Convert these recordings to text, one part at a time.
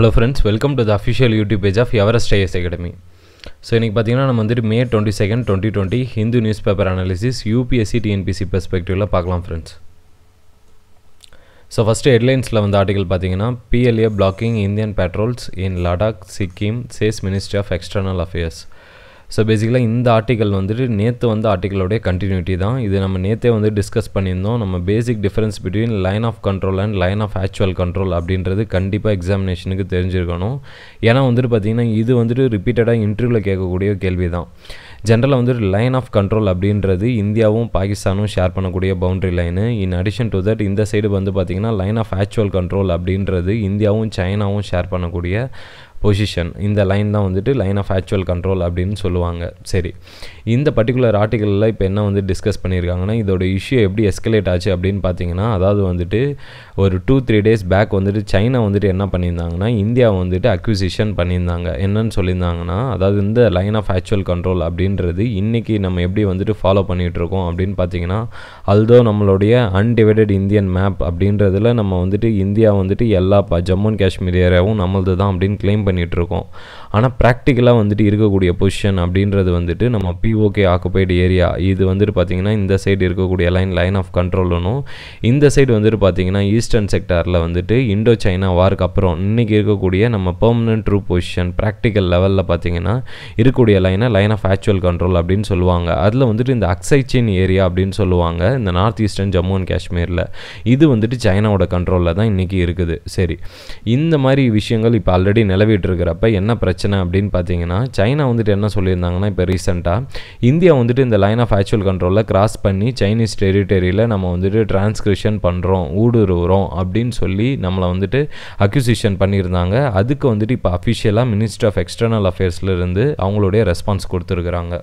hello friends welcome to the official YouTube page of Everest IAS academy so இன்றைக்கி பார்த்தீங்கன்னா நம்ம வந்துட்டு May twenty second twenty twenty Hindu news paper analysis UPSC TNPSC பெர்ஸ்பெக்டிவில் பார்க்கலாம் friends so first ஹெட்லைன்ஸில் வந்த article பார்த்தீங்கன்னா PLA blocking Indian patrols in Ladakh Sikkim says ministry of external affairs so பேசிக்கலாக இந்த ஆர்டிக்கல் வந்துட்டு நேற்று வந்து ஆர்டிக்கலோடைய கண்டினியூட்டி தான் இது நம்ம நேற்றே வந்து டிஸ்கஸ் பண்ணியிருந்தோம் நம்ம basic difference between line of control and line of actual control அப்படின்றது கண்டிப்பாக எக்ஸாமினேஷனுக்கு தெரிஞ்சிருக்கணும் ஏன்னா வந்துட்டு பார்த்திங்கன்னா இது வந்துட்டு ரிப்பீட்டடாக இன்டர்வியூவில் கேட்கக்கூடிய கேள்வி தான் ஜென்ரலாக வந்துட்டு லைன் ஆஃப் கண்ட்ரோல் அப்படின்றது இந்தியாவும் பாகிஸ்தானும் ஷேர் பண்ணக்கூடிய boundary line in addition to that இந்த சைடு வந்து பார்த்திங்கன்னா லைன் ஆஃப் ஆக்சுவல் கண்ட்ரோல் அப்படின்றது இந்தியாவும் சைனாவும் ஷேர் பண்ணக்கூடிய பொசிஷன் இந்த லைன் தான் வந்துட்டு லைன் ஆஃப் ஆக்சுவல் கண்ட்ரோல் அப்படின்னு சொல்லுவாங்க சரி இந்த பர்டிகுலர் ஆர்டிக்கலில் இப்போ என்ன வந்து டிஸ்கஸ் பண்ணியிருக்காங்கன்னா இதோட இஷ்யூ எப்படி எஸ்கலேட் ஆச்சு அப்படின்னு பார்த்தீங்கன்னா அதாவது வந்துட்டு ஒரு டூ த்ரீ டேஸ் பேக் வந்துட்டு சைனா வந்துட்டு என்ன பண்ணியிருந்தாங்கன்னா இந்தியா வந்துட்டு அக்யூசிஷன் பண்ணியிருந்தாங்க என்னன்னு சொல்லியிருந்தாங்கன்னா அதாவது இந்த லைன் ஆஃப் ஆக்சுவல் கண்ட்ரோல் அப்படின்றது இன்றைக்கி நம்ம எப்படி வந்துட்டு ஃபாலோ பண்ணிகிட்ருக்கோம் அப்படின்னு பார்த்தீங்கன்னா அல்தோ நம்மளுடைய அன்டிவைடட் இந்தியன் மேப் அப்படின்றதுல நம்ம வந்துட்டு இந்தியா வந்துட்டு எல்லா ஜம்மு அண்ட் காஷ்மீர் ஏரியாவும் நம்மளது தான் அப்படின்னு கிளைம் பண்ணிகிட்ருக்கோம் ஆனால் ப்ராக்டிக்கலாக வந்துட்டு இருக்கக்கூடிய பொசிஷன் அப்படின்றது வந்துட்டு நம்ம பிஓகே ஆக்குபைடு ஏரியா இது வந்துட்டு பார்த்திங்கன்னா இந்த சைடு இருக்கக்கூடிய லைன் லைன் ஆஃப் கண்ட்ரோல்னும் இந்த சைடு வந்துட்டு பார்த்திங்கன்னா ஈஸ்டர்ன் செக்டாரில் வந்துட்டு இண்டோ சைனா வார்க்கு அப்புறம் இன்றைக்கி இருக்கக்கூடிய நம்ம பெர்மனன்ட் ட்ரூ பொசிஷன் ப்ராக்டிக்கல் லெவலில் பார்த்திங்கன்னா இருக்கக்கூடிய லைனை லைன் ஆஃப் ஆக்சுவல் கண்ட்ரோல் அப்படின்னு சொல்லுவாங்க அதில் வந்துட்டு இந்த அக்சை சீன் ஏரியா அப்படின்னு சொல்லுவாங்க இந்த நார்த் ஈஸ்டர்ன் ஜம்மு அண்ட் காஷ்மீரில் இது வந்துட்டு சைனாவோட கண்ட்ரோலில் தான் இன்றைக்கி இருக்குது சரி இந்த மாதிரி விஷயங்கள் இப்போ ஆல்ரெடி நிலவிட்டு இருக்கிறப்ப என்ன பிரச்சனை பிரச்சனை அப்படின்னு பார்த்தீங்கன்னா சைனா வந்துட்டு என்ன சொல்லியிருந்தாங்கன்னா இப்போ ரீசெண்டாக இந்தியா வந்துட்டு இந்த லைன் ஆஃப் ஆக்சுவல் கண்ட்ரோலில் கிராஸ் பண்ணி சைனீஸ் டெரிட்டரியில் நம்ம வந்துட்டு டிரான்ஸ்கிரிப்ஷன் பண்ணுறோம் ஊடுருவுறோம் அப்படின்னு சொல்லி நம்மளை வந்துட்டு அக்யூசிஷன் பண்ணியிருந்தாங்க அதுக்கு வந்துட்டு இப்போ அஃபிஷியலாக மினிஸ்டர் ஆஃப் எக்ஸ்டர்னல் அஃபேர்ஸ்லேருந்து அவங்களுடைய ரெஸ்பான்ஸ் கொடுத்துருக்குறாங்க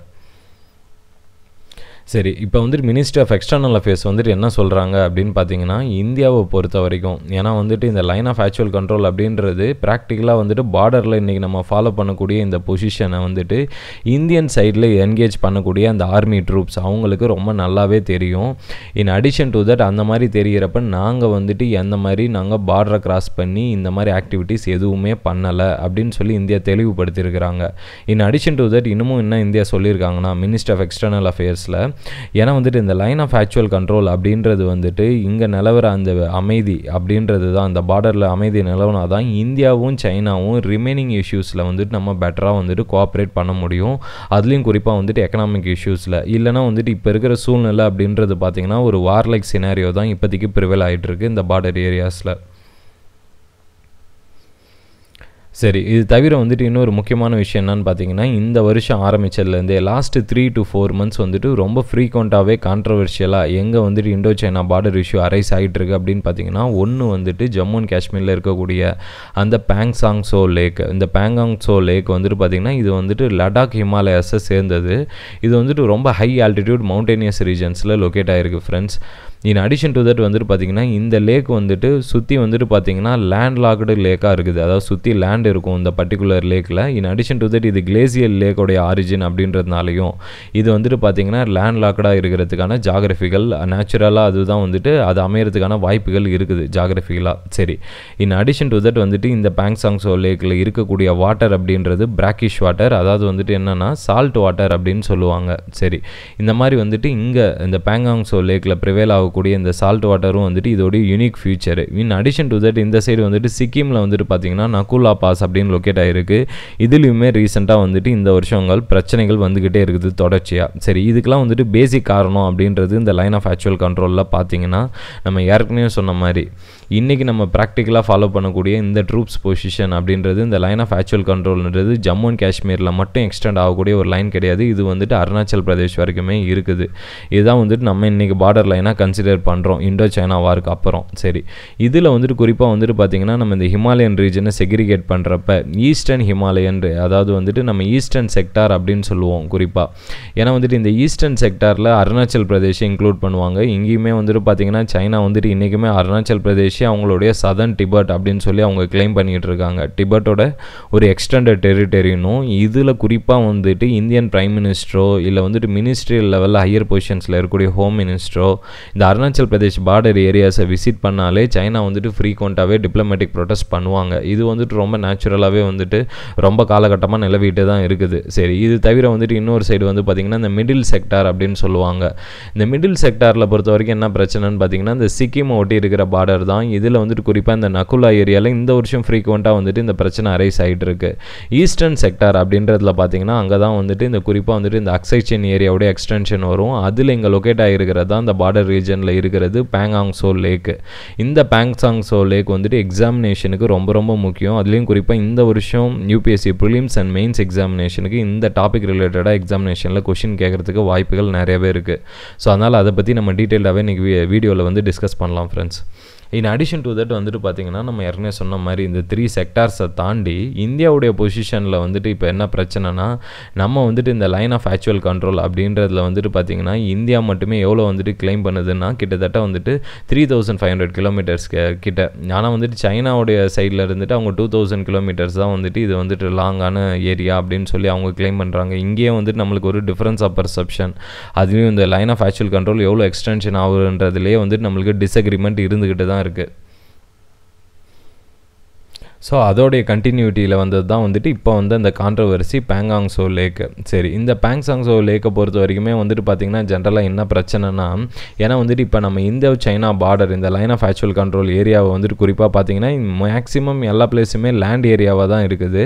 சரி இப்போ வந்துட்டு மினிஸ்ட்ரி ஆஃப் எக்ஸ்டர்னல் அஃபேர்ஸ் வந்துட்டு என்ன சொல்கிறாங்க அப்படின்னு பார்த்தீங்கன்னா இந்தியாவை பொறுத்த வரைக்கும் ஏன்னா வந்துட்டு இந்த லைன் ஆஃப் ஆக்சுவல் கண்ட்ரோல் அப்படின்றது ப்ராக்டிக்கலாக வந்துட்டு பார்டரில் இன்றைக்கி நம்ம ஃபாலோ பண்ணக்கூடிய இந்த பொசிஷனை வந்துட்டு இந்தியன் சைடில் என்கேஜ் பண்ணக்கூடிய அந்த ஆர்மி ட்ரூப்ஸ் அவங்களுக்கு ரொம்ப நல்லாவே தெரியும் இன் அடிஷன் டு தட் அந்த மாதிரி தெரிகிறப்ப நாங்கள் வந்துட்டு எந்த மாதிரி நாங்கள் பார்டரை கிராஸ் பண்ணி இந்த மாதிரி ஆக்டிவிட்டீஸ் எதுவுமே பண்ணலை அப்படின்னு சொல்லி இந்தியா தெளிவுபடுத்தியிருக்கிறாங்க இன் அடிஷன் டு தட் இன்னமும் என்ன இந்தியா சொல்லியிருக்காங்கன்னா மினிஸ்டர் ஆஃப் எக்ஸ்டர்னல் அஃபேர்ஸில் ஏன்னா வந்துட்டு இந்த லைன் ஆஃப் ஆக்சுவல் கண்ட்ரோல் அப்படின்றது வந்துட்டு இங்கே நிலவர அந்த அமைதி அப்படின்றது தான் அந்த பார்டரில் அமைதி நிலவுனா தான் இந்தியாவும் சைனாவும் ரிமைனிங் இஷ்யூஸில் வந்துட்டு நம்ம பெட்டராக வந்துட்டு கோஆப்ரேட் பண்ண முடியும் அதுலேயும் குறிப்பாக வந்துட்டு எக்கனாமிக் இஷ்யூஸில் இல்லைனா வந்துட்டு இப்போ இருக்கிற சூழ்நிலை அப்படின்றது பார்த்திங்கன்னா ஒரு வார்லைக் சினாரியோ தான் இப்போதைக்கு ப்ரிவெல் ஆகிட்டு இருக்குது இந்த பார்டர் ஏரியாஸில் சரி இது தவிர வந்துட்டு இன்னொரு முக்கியமான விஷயம் என்னன்னு பார்த்தீங்கன்னா இந்த வருஷம் ஆரம்பித்ததுலேருந்தே last three to four months வந்துட்டு ரொம்ப ஃப்ரீக்வெண்ட்டாகவே கான்ட்ரவர்ஷியலாக எங்கே வந்துட்டு Indo China border issue arise ஆகிட்டு இருக்கு அப்படின்னு பார்த்தீங்கன்னா ஒன்று வந்துட்டு ஜம்மு அண்ட் காஷ்மீரில் இருக்கக்கூடிய அந்த பேங்சாங் சோ லேக் இந்த பேங்காங் சோ லேக் வந்துட்டு பார்த்திங்கன்னா இது வந்துட்டு லடாக் ஹிமாலயாஸை சேர்ந்தது இது வந்துட்டு ரொம்ப ஹை ஆல்டிடியூட் மவுண்டேனியஸ் ரீஜன்ஸில் லொக்கேட் ஆகிருக்கு friends in addition to that வந்துட்டு பார்த்திங்கன்னா இந்த லேக் வந்துட்டு சுற்றி வந்துட்டு பார்த்திங்கன்னா லேண்ட் லாக்டு லேக்காக இருக்குது அதாவது சுற்றி லேண்ட் இருக்கும் இந்த பர்டிகுலர் லேக்கில் இன் அடிஷன் டு தட் இது கிளேசியல் லேக்கோடைய ஆரிஜின் அப்படின்றதுனாலையும் இது வந்துட்டு பார்த்திங்கன்னா லேண்ட் லாக்டாக இருக்கிறதுக்கான ஜாகிரபிகள் நேச்சுரலாக அதுதான் வந்துட்டு அது அமையிறதுக்கான வாய்ப்புகள் இருக்குது ஜாகிரபிகலாக சரி இன் அடிஷன் டு தட் வந்துட்டு இந்த சாங்ஸோ லேக்கில் இருக்கக்கூடிய வாட்டர் அப்படின்றது பிராக்கிஷ் வாட்டர் அதாவது வந்துட்டு என்னென்னா சால்ட் வாட்டர் அப்படின்னு சொல்லுவாங்க சரி இந்த மாதிரி வந்துட்டு இங்கே இந்த பேங்காங்ஸோ லேக்கில் ப்ரிவேல் ஆகும் இருக்கக்கூடிய இந்த சால்ட் வாட்டரும் வந்துட்டு இதோடைய unique future in addition to that இந்த சைடு வந்துட்டு சிக்கிமில் வந்துட்டு பார்த்தீங்கன்னா நகுலா பாஸ் அப்படின்னு லொக்கேட் ஆகிருக்கு இதுலேயுமே ரீசெண்டாக வந்துட்டு இந்த வருஷங்கள் பிரச்சனைகள் வந்துக்கிட்டே இருக்குது தொடர்ச்சியாக சரி இதுக்கெலாம் வந்துட்டு பேசிக் காரணம் அப்படின்றது இந்த லைன் ஆஃப் ஆக்சுவல் கண்ட்ரோலில் பார்த்தீங்கன்னா நம்ம ஏற்கனவே சொன்ன மாதிரி இன்றைக்கி நம்ம ப்ராக்டிக்கலாக ஃபாலோ பண்ணக்கூடிய இந்த ட்ரூப்ஸ் பொசிஷன் அப்படின்றது இந்த லைன் ஆஃப் ஆக்சுவல் கண்ட்ரோல்ன்றது ஜம்மு அண்ட் காஷ்மீரில் மட்டும் எக்ஸ்டெண்ட் ஆகக்கூடிய ஒரு லைன் கிடையாது இது வந்துட்டு அருணாச்சல் பிரதேஷ் வரைக்குமே இருக்குது இதுதான் வந்துட்டு நம்ம இன்றைக்கி பார்டர் லைனாக கன்சிடர் கன்சிடர் பண்ணுறோம் இண்டோ சைனா வாருக்கு அப்புறம் சரி இதில் வந்துட்டு குறிப்பாக வந்துட்டு பார்த்திங்கன்னா நம்ம இந்த ஹிமாலயன் ரீஜனை செக்ரிகேட் பண்ணுறப்ப ஈஸ்டர்ன் ஹிமாலயன் அதாவது வந்துட்டு நம்ம ஈஸ்டர்ன் செக்டார் அப்படின்னு சொல்லுவோம் குறிப்பாக ஏன்னா வந்துட்டு இந்த ஈஸ்டர்ன் செக்டாரில் அருணாச்சல் பிரதேஷ் இன்க்ளூட் பண்ணுவாங்க இங்கேயுமே வந்துட்டு பார்த்திங்கன்னா சைனா வந்துட்டு இன்றைக்குமே அருணாச்சல் பிரதேஷ் அவங்களுடைய சதன் டிபர்ட் அப்படின்னு சொல்லி அவங்க கிளைம் பண்ணிகிட்டு இருக்காங்க டிபர்ட்டோட ஒரு எக்ஸ்டெண்டட் டெரிட்டரினும் இதில் குறிப்பாக வந்துட்டு இந்தியன் பிரைம் மினிஸ்டரோ இல்லை வந்துட்டு மினிஸ்ட்ரியல் லெவலில் ஹையர் பொசிஷன்ஸில் இருக்கக்கூடிய ஹோம் மினிஸ்டரோ இந்த அருணாச்சல் பிரதேஷ் பார்டர் ஏரியாஸை விசிட் பண்ணாலே சைனா வந்துட்டு ஃப்ரீக்வெண்ட்டாகவே டிப்ளமேட்டிக் ப்ரொடெஸ்ட் பண்ணுவாங்க இது வந்துட்டு ரொம்ப நேச்சுரலாகவே வந்துட்டு ரொம்ப காலகட்டமாக நிலவிட்டு தான் இருக்குது சரி இது தவிர வந்துட்டு இன்னொரு சைடு வந்து பார்த்திங்கன்னா இந்த மிடில் செக்டார் அப்படின்னு சொல்லுவாங்க இந்த மிடில் செக்டாரில் பொறுத்த வரைக்கும் என்ன பிரச்சனைன்னு பார்த்திங்கன்னா இந்த சிக்கிம் ஒட்டி இருக்கிற பார்டர் தான் இதில் வந்துட்டு குறிப்பாக இந்த நகுலா ஏரியாவில் இந்த வருஷம் ஃப்ரீக்வெண்ட்டாக வந்துட்டு இந்த பிரச்சனை அரைஸ் ஆகிட்டு இருக்கு ஈஸ்டர்ன் செக்டார் அப்படின்றதுல பார்த்திங்கன்னா அங்கே தான் வந்துட்டு இந்த குறிப்பாக வந்துட்டு இந்த அக்சைச்சன் ஏரியாவுடைய எக்ஸ்டென்ஷன் வரும் அதில் இங்கே லொக்கேட் ஆகிருக்கிறது தான் இந்த பார்டர் ரீஜன் ரீஜனில் இருக்கிறது சோ லேக்கு இந்த சோ லேக் வந்துட்டு எக்ஸாமினேஷனுக்கு ரொம்ப ரொம்ப முக்கியம் அதுலேயும் குறிப்பாக இந்த வருஷம் யூபிஎஸ்சி ப்ரிலிம்ஸ் அண்ட் மெயின்ஸ் எக்ஸாமினேஷனுக்கு இந்த டாபிக் ரிலேட்டடாக எக்ஸாமினேஷனில் கொஷின் கேட்குறதுக்கு வாய்ப்புகள் நிறையவே இருக்குது ஸோ அதனால் அதை பற்றி நம்ம டீட்டெயிலாகவே இன்றைக்கி வீடியோவில் வந்து டிஸ்கஸ் பண்ணலாம் friends in addition to that வந்துட்டு பார்த்திங்கன்னா நம்ம ஏற்கனவே சொன்ன மாதிரி இந்த த்ரீ செக்டார்ஸை தாண்டி இந்தியாவுடைய பொசிஷனில் வந்துட்டு இப்போ என்ன பிரச்சனைனா நம்ம வந்துட்டு இந்த லைன் ஆஃப் ஆக்சுவல் கண்ட்ரோல் அப்படின்றதுல வந்துட்டு பார்த்திங்கன்னா இந்தியா மட்டுமே எவ்வளோ வந்துட்டு கிளைம் பண்ணுதுன்னா கிட்டத்தட்ட வந்துட்டு three thousand five hundred kilometres கிட்ட ஆனால் வந்துட்டு சைனாவுடைய சைடில் இருந்துட்டு அவங்க டூ தௌசண்ட் கிலோமீட்டர்ஸ் தான் வந்துட்டு இது வந்துட்டு லாங்கான ஏரியா அப்படின்னு சொல்லி அவங்க கிளைம் பண்ணுறாங்க இங்கேயே வந்துட்டு நம்மளுக்கு ஒரு டிஃப்ரென்ஸ் ஆஃப் பர்செப்ஷன் அதுலேயும் இந்த லைன் ஆஃப் ஆக்சுவல் கண்ட்ரோல் எவ்வளோ எக்ஸ்டென்ஷன் ஆகுன்றதுலேயே வந்துட்டு நம்மளுக்கு டிஸ்அக்ரிமெண்ட் இருந்துக்கிட்டு தான் target ஸோ அதோடைய கண்டினியூட்டியில் வந்தது தான் வந்துட்டு இப்போ வந்து அந்த கான்ட்ரவர்சி பேங்காங் சோ லேக்கு சரி இந்த பேங்காங் சோ லேக்கை பொறுத்த வரைக்குமே வந்துட்டு பார்த்திங்கன்னா ஜென்ரலாக என்ன பிரச்சனைனா ஏன்னா வந்துட்டு இப்போ நம்ம இந்த சைனா பார்டர் இந்த லைன் ஆஃப் ஆக்சுவல் கண்ட்ரோல் ஏரியாவை வந்துட்டு குறிப்பாக பார்த்திங்கன்னா மேக்ஸிமம் எல்லா பிளேஸுமே லேண்ட் ஏரியாவாக தான் இருக்குது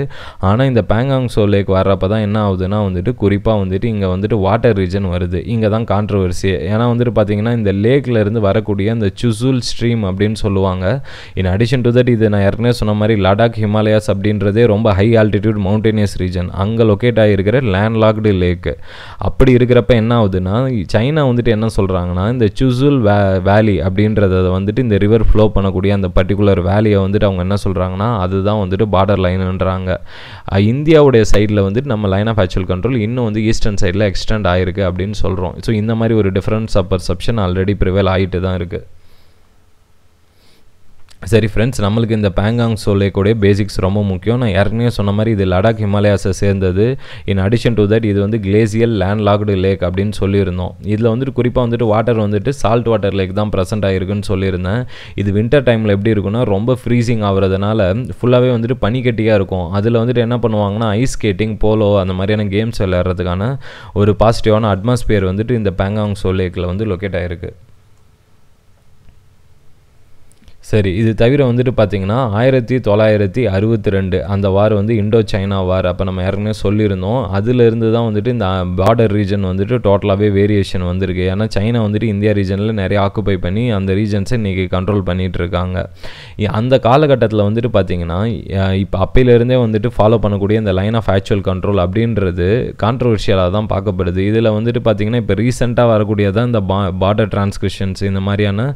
ஆனால் இந்த பேங்காங் சோ லேக் வர்றப்ப தான் என்ன ஆகுதுன்னா வந்துட்டு குறிப்பாக வந்துட்டு இங்கே வந்துட்டு வாட்டர் ரீஜன் வருது இங்கே தான் கான்ட்ரவர்சி ஏன்னா வந்துட்டு பார்த்திங்கன்னா இந்த லேக்கில் இருந்து வரக்கூடிய இந்த சுசூல் ஸ்ட்ரீம் அப்படின்னு சொல்லுவாங்க இன் அடிஷன் டு தட் இது நான் ஏற்கனவே சொன்ன மாதிரி லடாக் ஹிமாலயாஸ் அப்படின்றதே ரொம்ப ஹை ஆல்டிடியூட் மவுண்டேனியஸ் ரீஜன் அங்கே லொக்கேட் ஆகியிருக்கிற லேண்ட்லாக்டு லேக்கு அப்படி இருக்கிறப்ப என்ன ஆகுதுன்னா சைனா வந்துட்டு என்ன சொல்கிறாங்கன்னா இந்த சுசுல் வே வேலி அப்படின்றத வந்துட்டு இந்த ரிவர் ஃப்ளோ பண்ணக்கூடிய அந்த பர்டிகுலர் வேலியை வந்துட்டு அவங்க என்ன சொல்கிறாங்கன்னா அதுதான் வந்துட்டு பார்டர் லைனுன்றாங்க இந்தியாவுடைய சைடில் வந்துட்டு நம்ம லைன் ஆஃப் ஆக்சுவல் கண்ட்ரோல் இன்னும் வந்து ஈஸ்டர்ன் சைடில் எக்ஸ்டெண்ட் ஆயிருக்கு அப்படின்னு சொல்கிறோம் ஸோ இந்த மாதிரி ஒரு difference of perception already prevail ஆகிட்டு தான் இருக்குது சரி ஃப்ரெண்ட்ஸ் நம்மளுக்கு இந்த பேங்காங் சோலேக்குடைய பேசிக்ஸ் ரொம்ப முக்கியம் நான் ஏற்கனவே சொன்ன மாதிரி இது லடாக் ஹிமாலயாஸை சேர்ந்தது இன் அடிஷன் டு தட் இது வந்து கிளேசியல் லேண்ட் லாக்டு லேக் அப்படின்னு சொல்லியிருந்தோம் இதில் வந்துட்டு குறிப்பாக வந்துட்டு வாட்டர் வந்துட்டு சால்ட் வாட்டர் லேக் தான் ப்ரெசென்ட் ஆகிருக்குன்னு சொல்லியிருந்தேன் இது வின்டர் டைமில் எப்படி இருக்குன்னா ரொம்ப ஃப்ரீசிங் ஆகிறதுனால ஃபுல்லாகவே வந்துட்டு பனிக்கட்டியாக இருக்கும் அதில் வந்துட்டு என்ன பண்ணுவாங்கன்னா ஐஸ் ஸ்கேட்டிங் போலோ அந்த மாதிரியான கேம்ஸ் விளையாடுறதுக்கான ஒரு பாசிட்டிவான அட்மாஸ்பியர் வந்துட்டு இந்த பேங்காங் சோலேக்கில் வந்து லொக்கேட் ஆகிருக்கு சரி இது தவிர வந்துட்டு பார்த்தீங்கன்னா ஆயிரத்தி தொள்ளாயிரத்தி அறுபத்தி ரெண்டு அந்த வார் வந்து இண்டோ சைனா வார் அப்போ நம்ம ஏற்கனவே சொல்லியிருந்தோம் அதிலிருந்து தான் வந்துட்டு இந்த பார்டர் ரீஜன் வந்துட்டு டோட்டலாகவே வேரியேஷன் வந்திருக்கு ஏன்னா சைனா வந்துட்டு இந்தியா ரீஜனில் நிறைய ஆக்குப்பை பண்ணி அந்த ரீஜன்ஸை இன்றைக்கி கண்ட்ரோல் பண்ணிகிட்டு இருக்காங்க அந்த காலகட்டத்தில் வந்துட்டு பார்த்திங்கன்னா இப்போ அப்பையிலேருந்தே வந்துட்டு ஃபாலோ பண்ணக்கூடிய இந்த லைன் ஆஃப் ஆக்சுவல் கண்ட்ரோல் அப்படின்றது கான்ட்ரவர்ஷியலாக தான் பார்க்கப்படுது இதில் வந்துட்டு பார்த்திங்கன்னா இப்போ ரீசெண்டாக வரக்கூடியதான் இந்த பா பார்டர் டிரான்ஸ்கிரிப்ஷன்ஸ் இந்த மாதிரியான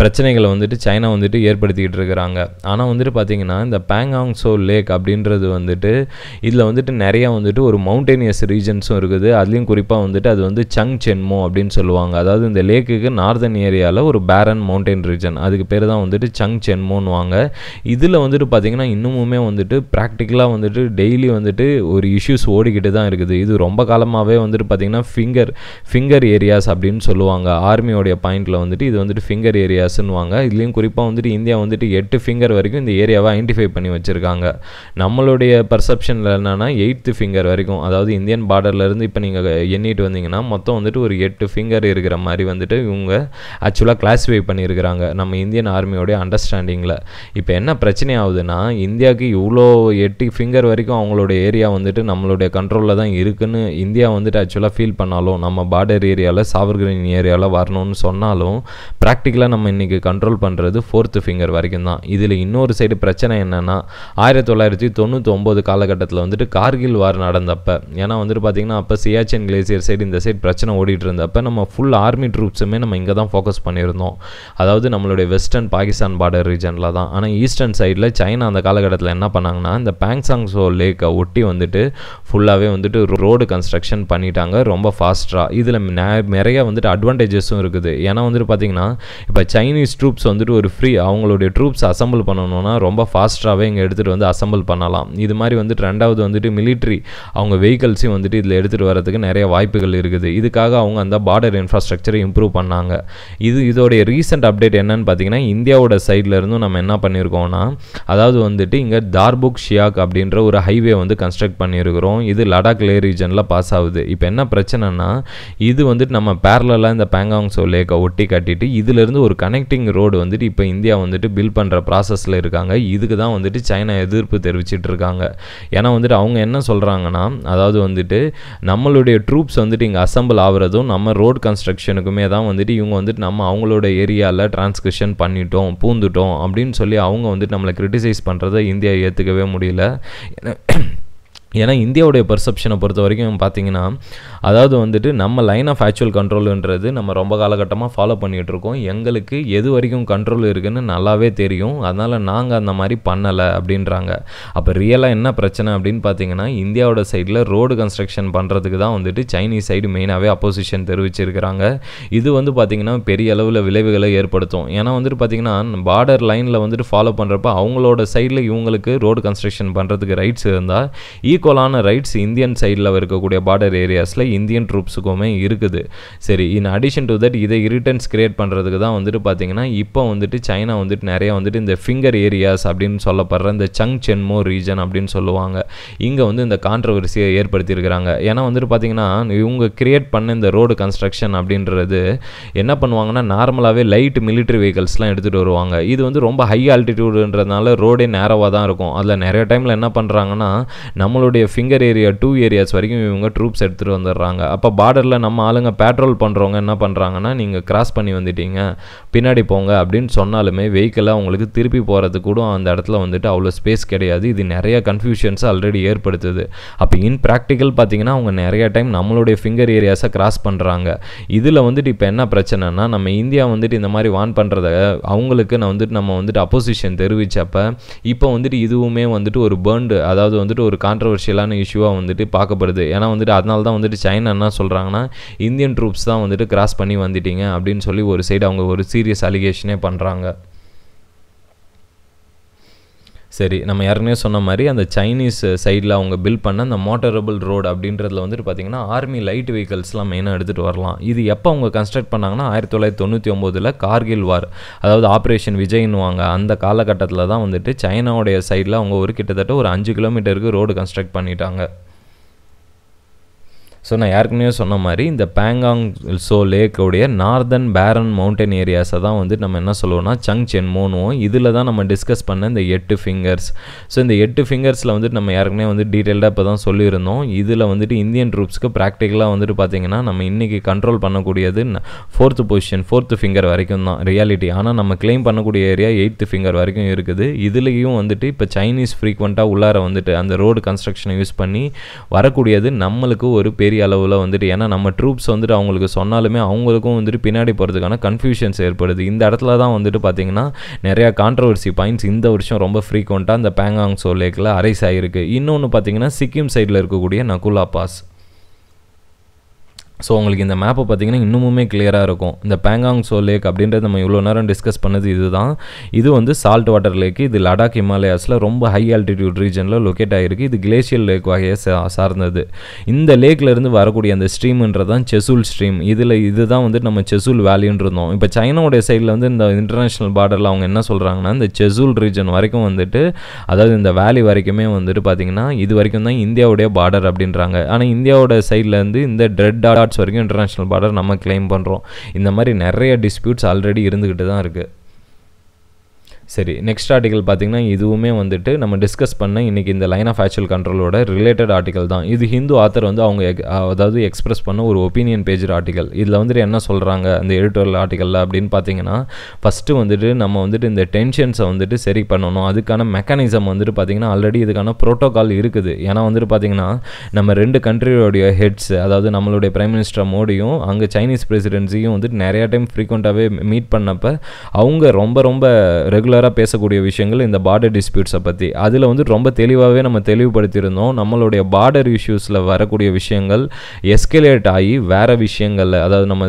பிரச்சனைகளை வந்துட்டு சைனா வந்துட்டு வந்துட்டு ஏற்படுத்திக்கிட்டு இருக்கிறாங்க ஆனால் வந்துட்டு பார்த்தீங்கன்னா இந்த பேங்காங் சோ லேக் அப்படின்றது வந்துட்டு இதில் வந்துட்டு நிறையா வந்துட்டு ஒரு மவுண்டேனியஸ் ரீஜன்ஸும் இருக்குது அதுலேயும் குறிப்பாக வந்துட்டு அது வந்து சங் சென்மோ அப்படின்னு சொல்லுவாங்க அதாவது இந்த லேக்குக்கு நார்தன் ஏரியாவில் ஒரு பேரன் மவுண்டெயின் ரீஜன் அதுக்கு பேர் தான் வந்துட்டு சங் சென்மோன்னுவாங்க இதில் வந்துட்டு பார்த்தீங்கன்னா இன்னுமுமே வந்துட்டு ப்ராக்டிக்கலாக வந்துட்டு டெய்லி வந்துட்டு ஒரு இஷ்யூஸ் ஓடிக்கிட்டு தான் இருக்குது இது ரொம்ப காலமாகவே வந்துட்டு பார்த்திங்கன்னா ஃபிங்கர் ஃபிங்கர் ஏரியாஸ் அப்படின்னு சொல்லுவாங்க ஆர்மியோடைய பாயிண்டில் வந்துட்டு இது வந்துட்டு ஃபிங்கர் ஏரியாஸ்ன்னுவாங்க இதுலேயும் குறிப்பாக வந்து வந்துட்டு இந்தியா வந்துட்டு எட்டு ஃபிங்கர் வரைக்கும் இந்த ஏரியாவை ஐடென்டிஃபை பண்ணி வச்சுருக்காங்க நம்மளுடைய பர்செப்ஷனில் என்னென்னா எயித்து ஃபிங்கர் வரைக்கும் அதாவது இந்தியன் பார்டர்லேருந்து இப்போ நீங்கள் எண்ணிட்டு வந்தீங்கன்னா மொத்தம் வந்துட்டு ஒரு எட்டு ஃபிங்கர் இருக்கிற மாதிரி வந்துட்டு இவங்க ஆக்சுவலாக கிளாஸிஃபை பண்ணியிருக்கிறாங்க நம்ம இந்தியன் ஆர்மியோடைய அண்டர்ஸ்டாண்டிங்கில் இப்போ என்ன பிரச்சனை ஆகுதுன்னா இந்தியாவுக்கு இவ்வளோ எட்டு ஃபிங்கர் வரைக்கும் அவங்களோட ஏரியா வந்துட்டு நம்மளுடைய கண்ட்ரோலில் தான் இருக்குன்னு இந்தியா வந்துட்டு ஆக்சுவலாக ஃபீல் பண்ணாலும் நம்ம பார்டர் ஏரியாவில் சாவர்கிரீன் ஏரியாவில் வரணும்னு சொன்னாலும் ப்ராக்டிக்கலாக நம்ம இன்றைக்கி கண்ட்ரோல் பண்ணுறது ஃபோர்த் ஃபோர்த்து ஃபிங்கர் வரைக்கும் தான் இதில் இன்னொரு சைடு பிரச்சனை என்னென்னா ஆயிரத்தி தொள்ளாயிரத்தி தொண்ணூற்றி ஒம்பது காலகட்டத்தில் வந்துட்டு கார்கில் வார் நடந்தப்ப ஏன்னா வந்துட்டு பார்த்திங்கன்னா அப்போ சியாச்சின் கிளேசியர் சைடு இந்த சைடு பிரச்சனை ஓடிட்டு இருந்தப்ப நம்ம ஃபுல் ஆர்மி ட்ரூப்ஸுமே நம்ம இங்கே தான் ஃபோக்கஸ் பண்ணியிருந்தோம் அதாவது நம்மளுடைய வெஸ்டர்ன் பாகிஸ்தான் பார்டர் ரீஜனில் தான் ஆனால் ஈஸ்டர்ன் சைடில் சைனா அந்த காலகட்டத்தில் என்ன பண்ணாங்கன்னா இந்த பேங்சாங் சோ லேக்கை ஒட்டி வந்துட்டு ஃபுல்லாகவே வந்துட்டு ரோடு கன்ஸ்ட்ரக்ஷன் பண்ணிட்டாங்க ரொம்ப ஃபாஸ்ட்டாக இதில் நிறைய வந்துட்டு அட்வான்டேஜஸும் இருக்குது ஏன்னா வந்துட்டு பார்த்திங்கன்னா இப்போ சைனீஸ் ட்ரூப்ஸ் வந்துட்டு ஒரு ஃப்ரீ அவங்களுடைய ட்ரூப்ஸ் அசம்பிள் பண்ணணும்னா ரொம்ப ஃபாஸ்ட்டாகவே இங்கே எடுத்துகிட்டு வந்து அசம்பிள் பண்ணலாம் இது மாதிரி வந்துட்டு ரெண்டாவது வந்துட்டு மிலிட்ரி அவங்க வெஹிக்கல்ஸையும் வந்துட்டு இதில் எடுத்துகிட்டு வரதுக்கு நிறைய வாய்ப்புகள் இருக்குது இதுக்காக அவங்க அந்த பார்டர் இன்ஃப்ராஸ்ட்ரக்சரை இம்ப்ரூவ் பண்ணாங்க இது இதோடைய ரீசெண்ட் அப்டேட் என்னன்னு பார்த்தீங்கன்னா இந்தியாவோட சைடில் இருந்தும் நம்ம என்ன பண்ணியிருக்கோம்னா அதாவது வந்துட்டு இங்கே தார்புக் ஷியாக் அப்படின்ற ஒரு ஹைவே வந்து கன்ஸ்ட்ரக்ட் பண்ணியிருக்கிறோம் இது லடாக் லே ரீஜனில் பாஸ் ஆகுது இப்போ என்ன பிரச்சனைனா இது வந்துட்டு நம்ம பேரலாக இந்த பேங்காங் சோ லேக்கை ஒட்டி கட்டிட்டு இதுலேருந்து ஒரு கனெக்டிங் ரோடு வந்துட்டு இப்போ இந்தியா இந்தியா வந்துட்டு பில் பண்ணுற ப்ராசஸில் இருக்காங்க இதுக்கு தான் வந்துட்டு சைனா எதிர்ப்பு தெரிவிச்சிட்டு இருக்காங்க ஏன்னா வந்துட்டு அவங்க என்ன சொல்கிறாங்கன்னா அதாவது வந்துட்டு நம்மளுடைய ட்ரூப்ஸ் வந்துட்டு இங்கே அசம்பிள் ஆகிறதும் நம்ம ரோட் கன்ஸ்ட்ரக்ஷனுக்குமே தான் வந்துட்டு இவங்க வந்துட்டு நம்ம அவங்களோட ஏரியாவில் டிரான்ஸ்கிரிப்ஷன் பண்ணிட்டோம் பூந்துட்டோம் அப்படின்னு சொல்லி அவங்க வந்துட்டு நம்மளை கிரிட்டிசைஸ் பண்ணுறதை இந்தியா ஏற்றுக்கவே முடியல ஏன்னா இந்தியாவுடைய பர்செப்ஷனை பொறுத்த வரைக்கும் பார்த்தீங்கன்னா அதாவது வந்துட்டு நம்ம லைன் ஆஃப் ஆக்சுவல் கண்ட்ரோலுன்றது நம்ம ரொம்ப காலகட்டமாக ஃபாலோ பண்ணிகிட்டு இருக்கோம் எங்களுக்கு எது வரைக்கும் கண்ட்ரோல் இருக்குதுன்னு நல்லாவே தெரியும் அதனால் நாங்கள் அந்த மாதிரி பண்ணலை அப்படின்றாங்க அப்போ ரியலாக என்ன பிரச்சனை அப்படின்னு பார்த்தீங்கன்னா இந்தியாவோட சைடில் ரோடு கன்ஸ்ட்ரக்ஷன் பண்ணுறதுக்கு தான் வந்துட்டு சைனீஸ் சைடு மெயினாகவே அப்போசிஷன் தெரிவிச்சிருக்கிறாங்க இது வந்து பார்த்திங்கன்னா பெரிய அளவில் விளைவுகளை ஏற்படுத்தும் ஏன்னா வந்துட்டு பார்த்திங்கன்னா பார்டர் லைனில் வந்துட்டு ஃபாலோ பண்ணுறப்ப அவங்களோட சைடில் இவங்களுக்கு ரோடு கன்ஸ்ட்ரக்ஷன் பண்ணுறதுக்கு ரைட்ஸ் இருந்தால் ஈக்குவலான ரைட்ஸ் இந்தியன் சைடில் இருக்கக்கூடிய பார்டர் ஏரியாஸில் இந்தியன் ட்ரூப்ஸுக்குமே இருக்குது சரி இன் அடிஷன் டு தட் இதை இரிட்டன்ஸ் கிரியேட் பண்ணுறதுக்கு தான் வந்துட்டு பார்த்தீங்கன்னா இப்போ வந்துட்டு சைனா வந்துட்டு நிறையா வந்துட்டு இந்த ஃபிங்கர் ஏரியாஸ் அப்படின்னு சொல்லப்படுற இந்த சங் சென்மோ ரீஜன் அப்படின்னு சொல்லுவாங்க இங்கே வந்து இந்த கான்ட்ரவர்சியை ஏற்படுத்தியிருக்கிறாங்க ஏன்னா வந்துட்டு பார்த்தீங்கன்னா இவங்க கிரியேட் பண்ண இந்த ரோடு கன்ஸ்ட்ரக்ஷன் அப்படின்றது என்ன பண்ணுவாங்கன்னா நார்மலாகவே லைட் மிலிட்ரி வெஹிக்கல்ஸ்லாம் எடுத்துகிட்டு வருவாங்க இது வந்து ரொம்ப ஹை ஆல்டிடியூடுன்றதுனால ரோடே நேரவாக தான் இருக்கும் அதில் நிறைய டைமில் என்ன பண்ணுறாங்கன்னா நம்மளோட நம்மளுடைய ஃபிங்கர் ஏரியா டூ ஏரியாஸ் வரைக்கும் இவங்க ட்ரூப்ஸ் எடுத்துகிட்டு வந்துடுறாங்க அப்போ பார்டரில் நம்ம ஆளுங்க பேட்ரோல் பண்ணுறவங்க என்ன பண்ணுறாங்கன்னா நீங்கள் கிராஸ் பண்ணி வந்துட்டீங்க பின்னாடி போங்க அப்படின்னு சொன்னாலுமே வெஹிக்கிளாக அவங்களுக்கு திருப்பி போகிறதுக்கு கூட அந்த இடத்துல வந்துட்டு அவ்வளோ ஸ்பேஸ் கிடையாது இது நிறைய கன்ஃபியூஷன்ஸ் ஆல்ரெடி ஏற்படுத்துது அப்போ இன் ப்ராக்டிக்கல் பார்த்தீங்கன்னா அவங்க நிறைய டைம் நம்மளுடைய ஃபிங்கர் ஏரியாஸை கிராஸ் பண்ணுறாங்க இதில் வந்துட்டு இப்போ என்ன பிரச்சனைனா நம்ம இந்தியா வந்துட்டு இந்த மாதிரி வான் பண்ணுறத அவங்களுக்கு நான் வந்துட்டு நம்ம வந்துட்டு அப்போசிஷன் தெரிவித்தப்போ இப்போ வந்துட்டு இதுவுமே வந்துட்டு ஒரு பேர்ண்டு அதாவது வந்துட்டு ஒரு கான்ட்ரவர் கான்ட்ரவர்ஷியலான இஷ்யூவாக வந்துட்டு பார்க்கப்படுது ஏன்னா வந்துட்டு அதனால தான் வந்துட்டு சைனா என்ன சொல்கிறாங்கன்னா இந்தியன் ட்ரூப்ஸ் தான் வந்துட்டு கிராஸ் பண்ணி வந்துட்டீங்க அப்படின்னு சொல்லி ஒரு சைடு அவங்க ஒரு சீரியஸ் அலிகேஷனே பண்ணுறாங்க சரி நம்ம ஏற்கனவே சொன்ன மாதிரி அந்த சைனீஸ் சைடில் அவங்க பில் பண்ண அந்த மோட்டரபிள் ரோடு அப்படின்றதுல வந்துட்டு பார்த்திங்கன்னா ஆர்மி லைட் வெஹிக்கல்ஸ்லாம் மெயினாக எடுத்துகிட்டு வரலாம் இது எப்போ அவங்க கன்ஸ்ட்ரக்ட் பண்ணாங்கன்னா ஆயிரத்தி தொள்ளாயிரத்தி தொண்ணூற்றி ஒம்போதில் கார்கில் வார் அதாவது ஆப்ரேஷன் வாங்க அந்த காலகட்டத்தில் தான் வந்துட்டு சைனாவுடைய சைடில் அவங்க ஒரு கிட்டத்தட்ட ஒரு அஞ்சு கிலோமீட்டருக்கு ரோடு கன்ஸ்ட்ரக்ட் பண்ணிட்டாங்க ஸோ நான் ஏற்கனவே சொன்ன மாதிரி இந்த பேங்காங் சோ லேக்கோடைய நார்தன் பேரன் மவுண்டன் ஏரியாஸை தான் வந்து நம்ம என்ன சொல்லுவோம்னா சங் சென்மோனுவோம் இதில் தான் நம்ம டிஸ்கஸ் பண்ண இந்த எட்டு ஃபிங்கர்ஸ் ஸோ இந்த எட்டு ஃபிங்கர்ஸில் வந்துட்டு நம்ம ஏற்கனவே வந்து டீட்டெயில்டாக இப்போ தான் சொல்லியிருந்தோம் இதில் வந்துட்டு இந்தியன் ட்ரூப்ஸ்க்கு ப்ராக்டிக்கலாக வந்துட்டு பார்த்திங்கன்னா நம்ம இன்றைக்கி கண்ட்ரோல் பண்ணக்கூடியது ஃபோர்த்து பொசிஷன் ஃபோர்த்து ஃபிங்கர் வரைக்கும் தான் ரியாலிட்டி ஆனால் நம்ம கிளைம் பண்ணக்கூடிய ஏரியா எயித்து ஃபிங்கர் வரைக்கும் இருக்குது இதுலேயும் வந்துட்டு இப்போ சைனீஸ் ஃப்ரீக்வெண்ட்டாக உள்ளார வந்துட்டு அந்த ரோடு கன்ஸ்ட்ரக்ஷனை யூஸ் பண்ணி வரக்கூடியது நம்மளுக்கு ஒரு பெரிய பெரிய அளவில் வந்துட்டு ஏன்னா நம்ம ட்ரூப்ஸ் வந்துட்டு அவங்களுக்கு சொன்னாலுமே அவங்களுக்கும் வந்துட்டு பின்னாடி போகிறதுக்கான கன்ஃபியூஷன்ஸ் ஏற்படுது இந்த இடத்துல தான் வந்துட்டு பார்த்தீங்கன்னா நிறையா கான்ட்ரவர்சி பாயிண்ட்ஸ் இந்த வருஷம் ரொம்ப ஃப்ரீக்வெண்ட்டாக இந்த பேங்காங் சோ லேக்கில் அரைஸ் ஆகிருக்கு இன்னொன்று பார்த்தீங்கன்னா சிக்கிம் சைடில் இருக்கக்கூடிய நகுலா பாஸ் ஸோ உங்களுக்கு இந்த மேப்பை பார்த்தீங்கன்னா இன்னுமுமே கிளியராக இருக்கும் இந்த பேங்காங் சோ லேக் அப்படின்றது நம்ம இவ்வளோ நேரம் டிஸ்கஸ் பண்ணது இதுதான் இது வந்து சால்ட் வாட்டர் லேக் இது லடாக் ஹிமாலயாஸில் ரொம்ப ஹை ஆல்டிடியூட் ரீஜனில் லொக்கேட் ஆகிருக்கு இது கிளேஷியல் லேக் வகையை சார்ந்தது இந்த லேக்லேருந்து வரக்கூடிய அந்த ஸ்ட்ரீம்ன்றது தான் செசூல் ஸ்ட்ரீம் இதில் இதுதான் வந்து நம்ம செசூல் வேலின்னு இருந்தோம் இப்போ சைனாவுடைய சைடில் வந்து இந்த இன்டர்நேஷ்னல் பார்டரில் அவங்க என்ன சொல்கிறாங்கன்னா இந்த செசூல் ரீஜன் வரைக்கும் வந்துட்டு அதாவது இந்த வேலி வரைக்குமே வந்துட்டு பார்த்திங்கன்னா இது வரைக்கும் தான் இந்தியாவுடைய பார்டர் அப்படின்றாங்க ஆனால் இந்தியாவோட சைட்லேருந்து இந்த ட்ரெட் டாட் பார்ட்ஸ் வரைக்கும் இன்டர்நேஷ்னல் பார்டர் நம்ம கிளைம் பண்ணுறோம் இந்த மாதிரி நிறைய டிஸ்பியூட்ஸ் ஆல்ரெடி இருந்துக்கிட்டு தான் இருக்குது சரி நெக்ஸ்ட் ஆர்டிகல் பார்த்திங்கன்னா இதுவுமே வந்துட்டு நம்ம டிஸ்கஸ் பண்ண இன்றைக்கி இந்த லைன் ஆஃப் ஆக்சுவல் கண்ட்ரோலோட ரிலேட்டட் ஆர்டிகல் தான் இது ஹிந்து ஆத்தர் வந்து அவங்க அதாவது எக்ஸ்பிரஸ் பண்ண ஒரு ஒப்பீனியன் பேஜ் ஆர்டிகல் இதில் வந்துட்டு என்ன சொல்கிறாங்க அந்த எடிட்டோரியல் ஆர்டிக்கலில் அப்படின்னு பார்த்தீங்கன்னா ஃபஸ்ட்டு வந்துட்டு நம்ம வந்துட்டு இந்த டென்ஷன்ஸை வந்துட்டு சரி பண்ணணும் அதுக்கான மெக்கானிசம் வந்துட்டு பார்த்திங்கன்னா ஆல்ரெடி இதுக்கான ப்ரோட்டோக்கால் இருக்குது ஏன்னா வந்துட்டு பார்த்திங்கன்னா நம்ம ரெண்டு கண்ட்ரியோடைய ஹெட்ஸ் அதாவது நம்மளுடைய பிரைம் மினிஸ்டர் மோடியும் அங்கே சைனீஸ் பிரசிடென்சியும் வந்துட்டு நிறையா டைம் ஃப்ரீக்வெண்ட்டாகவே மீட் பண்ணப்போ அவங்க ரொம்ப ரொம்ப ரெகுலர் ரெகுலராக பேசக்கூடிய விஷயங்கள் இந்த பார்டர் டிஸ்பியூட்ஸை பற்றி அதில் வந்து ரொம்ப தெளிவாகவே நம்ம தெளிவுபடுத்தியிருந்தோம் நம்மளுடைய பார்டர் இஷ்யூஸில் வரக்கூடிய விஷயங்கள் எஸ்கலேட் ஆகி வேறு விஷயங்களில் அதாவது நம்ம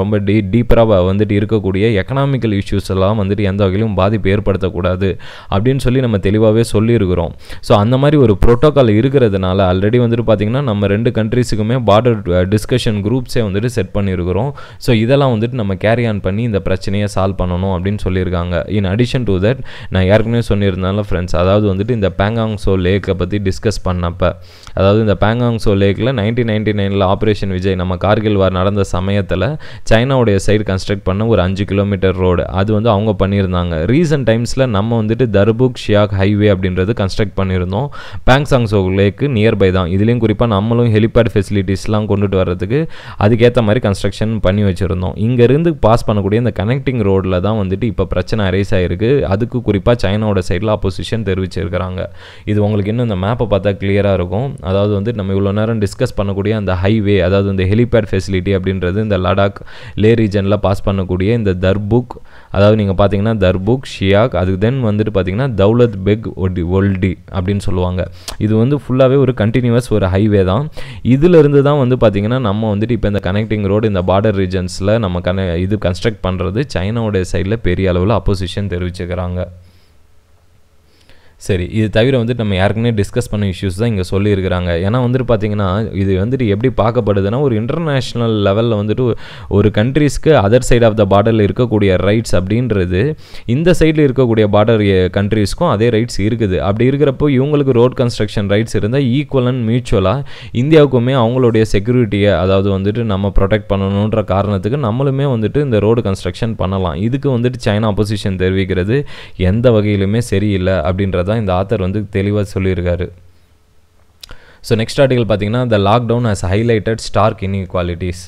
ரொம்ப டீ டீப்பராக வந்துட்டு இருக்கக்கூடிய எக்கனாமிக்கல் இஷ்யூஸ் எல்லாம் வந்துட்டு எந்த வகையிலும் பாதிப்பு ஏற்படுத்தக்கூடாது அப்படின்னு சொல்லி நம்ம தெளிவாகவே சொல்லியிருக்கிறோம் ஸோ அந்த மாதிரி ஒரு ப்ரோட்டோக்கால் இருக்கிறதுனால ஆல்ரெடி வந்துட்டு பார்த்திங்கன்னா நம்ம ரெண்டு கண்ட்ரிஸுக்குமே பார்டர் டிஸ்கஷன் குரூப்ஸே வந்துட்டு செட் பண்ணியிருக்கிறோம் ஸோ இதெல்லாம் வந்துட்டு நம்ம கேரி ஆன் பண்ணி இந்த பிரச்சனையை சால்வ் பண்ணணும் அப்படின்னு சொல்லியிருக்காங்க இன் அடிஷன் டு தட் நான் ஏற்கனவே சொல்லியிருந்தாலும் ஃப்ரெண்ட்ஸ் அதாவது வந்துட்டு இந்த பேங்காங் சோ லேக்கை பற்றி டிஸ்கஸ் பண்ணப்போ அதாவது இந்த பேங்காங் சோ லேக்கில் நைன்டீன் நைன்டி நைனில் ஆப்ரேஷன் விஜய் நம்ம கார்கில் வார் நடந்த சமயத்தில் சைனாவுடைய சைடு கன்ஸ்ட்ரக்ட் பண்ண ஒரு அஞ்சு கிலோமீட்டர் ரோடு அது வந்து அவங்க பண்ணியிருந்தாங்க ரீசன்ட் டைம்ஸில் நம்ம வந்துட்டு தர்புக் ஷியாக் ஹைவே அப்படின்றது கன்ஸ்ட்ரக்ட் பண்ணியிருந்தோம் பேங்சாங் சோ லேக்கு நியர்பை தான் இதுலேயும் குறிப்பாக நம்மளும் ஹெலிபேட் ஃபெசிலிட்டிஸ்லாம் கொண்டுட்டு வர்றதுக்கு அதுக்கேற்ற மாதிரி கன்ஸ்ட்ரக்ஷன் பண்ணி வச்சுருந்தோம் இங்கேருந்து பாஸ் பண்ணக்கூடிய இந்த கனெக்டிங் ரோடில் தான் வந்துட்டு இப்போ பிரச்சனை அரைஸ் ஆகிருக்கு அதுக்கு குறிப்பாக சைனாவோட சைடில் அப்போசிஷன் தெரிவிச்சிருக்கிறாங்க இது உங்களுக்கு இன்னும் இந்த மேப்பை பார்த்தா கிளியராக இருக்கும் அதாவது வந்து நம்ம இவ்வளோ நேரம் டிஸ்கஸ் பண்ணக்கூடிய அந்த ஹைவே அதாவது இந்த ஹெலிபேட் ஃபெசிலிட்டி அப்படின்றது இந்த லடாக் லே ரீஜனில் பாஸ் பண்ணக்கூடிய இந்த தர்புக் அதாவது நீங்கள் பார்த்தீங்கன்னா தர்புக் ஷியாக் அதுக்கு தென் வந்துட்டு பார்த்தீங்கன்னா தௌலத் பெக் ஒடி ஒல்டி அப்படின்னு சொல்லுவாங்க இது வந்து ஃபுல்லாகவே ஒரு கண்டினியூவஸ் ஒரு ஹைவே தான் இதிலிருந்து தான் வந்து பார்த்திங்கன்னா நம்ம வந்துட்டு இப்போ இந்த கனெக்டிங் ரோடு இந்த பார்டர் ரீஜன்ஸில் நம்ம கன இது கன்ஸ்ட்ரக்ட் பண்ணுறது சைனாவுடைய சைடில் பெரிய அளவில் அப்போசிஷன் தெரிவிச்சு வச்சுருக்கிறாங்க சரி இது தவிர வந்துட்டு நம்ம ஏற்கனவே டிஸ்கஸ் பண்ண இஷ்யூஸ் தான் இங்கே சொல்லியிருக்கிறாங்க ஏன்னா வந்துட்டு பார்த்தீங்கன்னா இது வந்துட்டு எப்படி பார்க்கப்படுதுன்னா ஒரு இன்டர்நேஷ்னல் லெவலில் வந்துட்டு ஒரு கண்ட்ரீஸ்க்கு அதர் சைட் ஆஃப் த பார்டரில் இருக்கக்கூடிய ரைட்ஸ் அப்படின்றது இந்த சைடில் இருக்கக்கூடிய பார்டர் கண்ட்ரீஸ்க்கும் அதே ரைட்ஸ் இருக்குது அப்படி இருக்கிறப்போ இவங்களுக்கு ரோட் கன்ஸ்ட்ரக்ஷன் ரைட்ஸ் இருந்தால் ஈக்குவல் அண்ட் மியூச்சுவலாக இந்தியாவுக்குமே அவங்களுடைய செக்யூரிட்டியை அதாவது வந்துட்டு நம்ம ப்ரொடெக்ட் பண்ணணுன்ற காரணத்துக்கு நம்மளுமே வந்துட்டு இந்த ரோடு கன்ஸ்ட்ரக்ஷன் பண்ணலாம் இதுக்கு வந்துட்டு சைனா அப்போசிஷன் தெரிவிக்கிறது எந்த வகையிலுமே சரியில்லை அப்படின்றத தான் இந்த ஆத்தர் வந்து தெளிவாக சொல்லியிருக்காரு ஸோ நெக்ஸ்ட் ஆர்டிகல் பார்த்தீங்கன்னா the lockdown has highlighted stark inequalities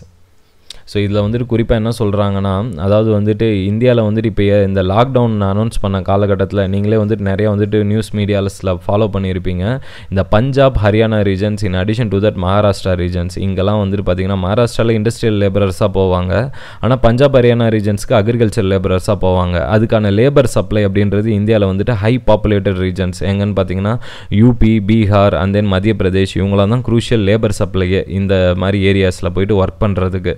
so இதில் வந்துட்டு குறிப்பாக என்ன சொல்கிறாங்கன்னா அதாவது வந்துட்டு இந்தியாவில் வந்துட்டு இப்போ இந்த லாக்டவுன் அனௌன்ஸ் பண்ண காலகட்டத்தில் நீங்களே வந்துட்டு நிறையா வந்துட்டு நியூஸ் மீடியாஸில் ஃபாலோ பண்ணியிருப்பீங்க இந்த Punjab Haryana regions in addition to that Maharashtra regions இங்கெல்லாம் வந்துட்டு பார்த்திங்கன்னா மகாராஷ்டிராவில் இண்டஸ்ட்ரியல் லேபரர்ஸாக போவாங்க ஆனால் பஞ்சாப் ஹரியானா ரீஜன்ஸ்க்கு அக்ரிகல்ச்சர் லேபரர்ஸாக போவாங்க அதுக்கான லேபர் சப்ளை அப்படின்றது இந்தியாவில் வந்துட்டு ஹை பாப்புலேட்டட் ரீஜன்ஸ் எங்கன்னு பார்த்தீங்கன்னா யூபி பீகார் அண்ட் தென் மத்திய பிரதேஷ் இவங்களாம் தான் குரூஷியல் லேபர் சப்ளையே இந்த மாதிரி ஏரியாஸில் போயிட்டு ஒர்க் பண்ணுறதுக்கு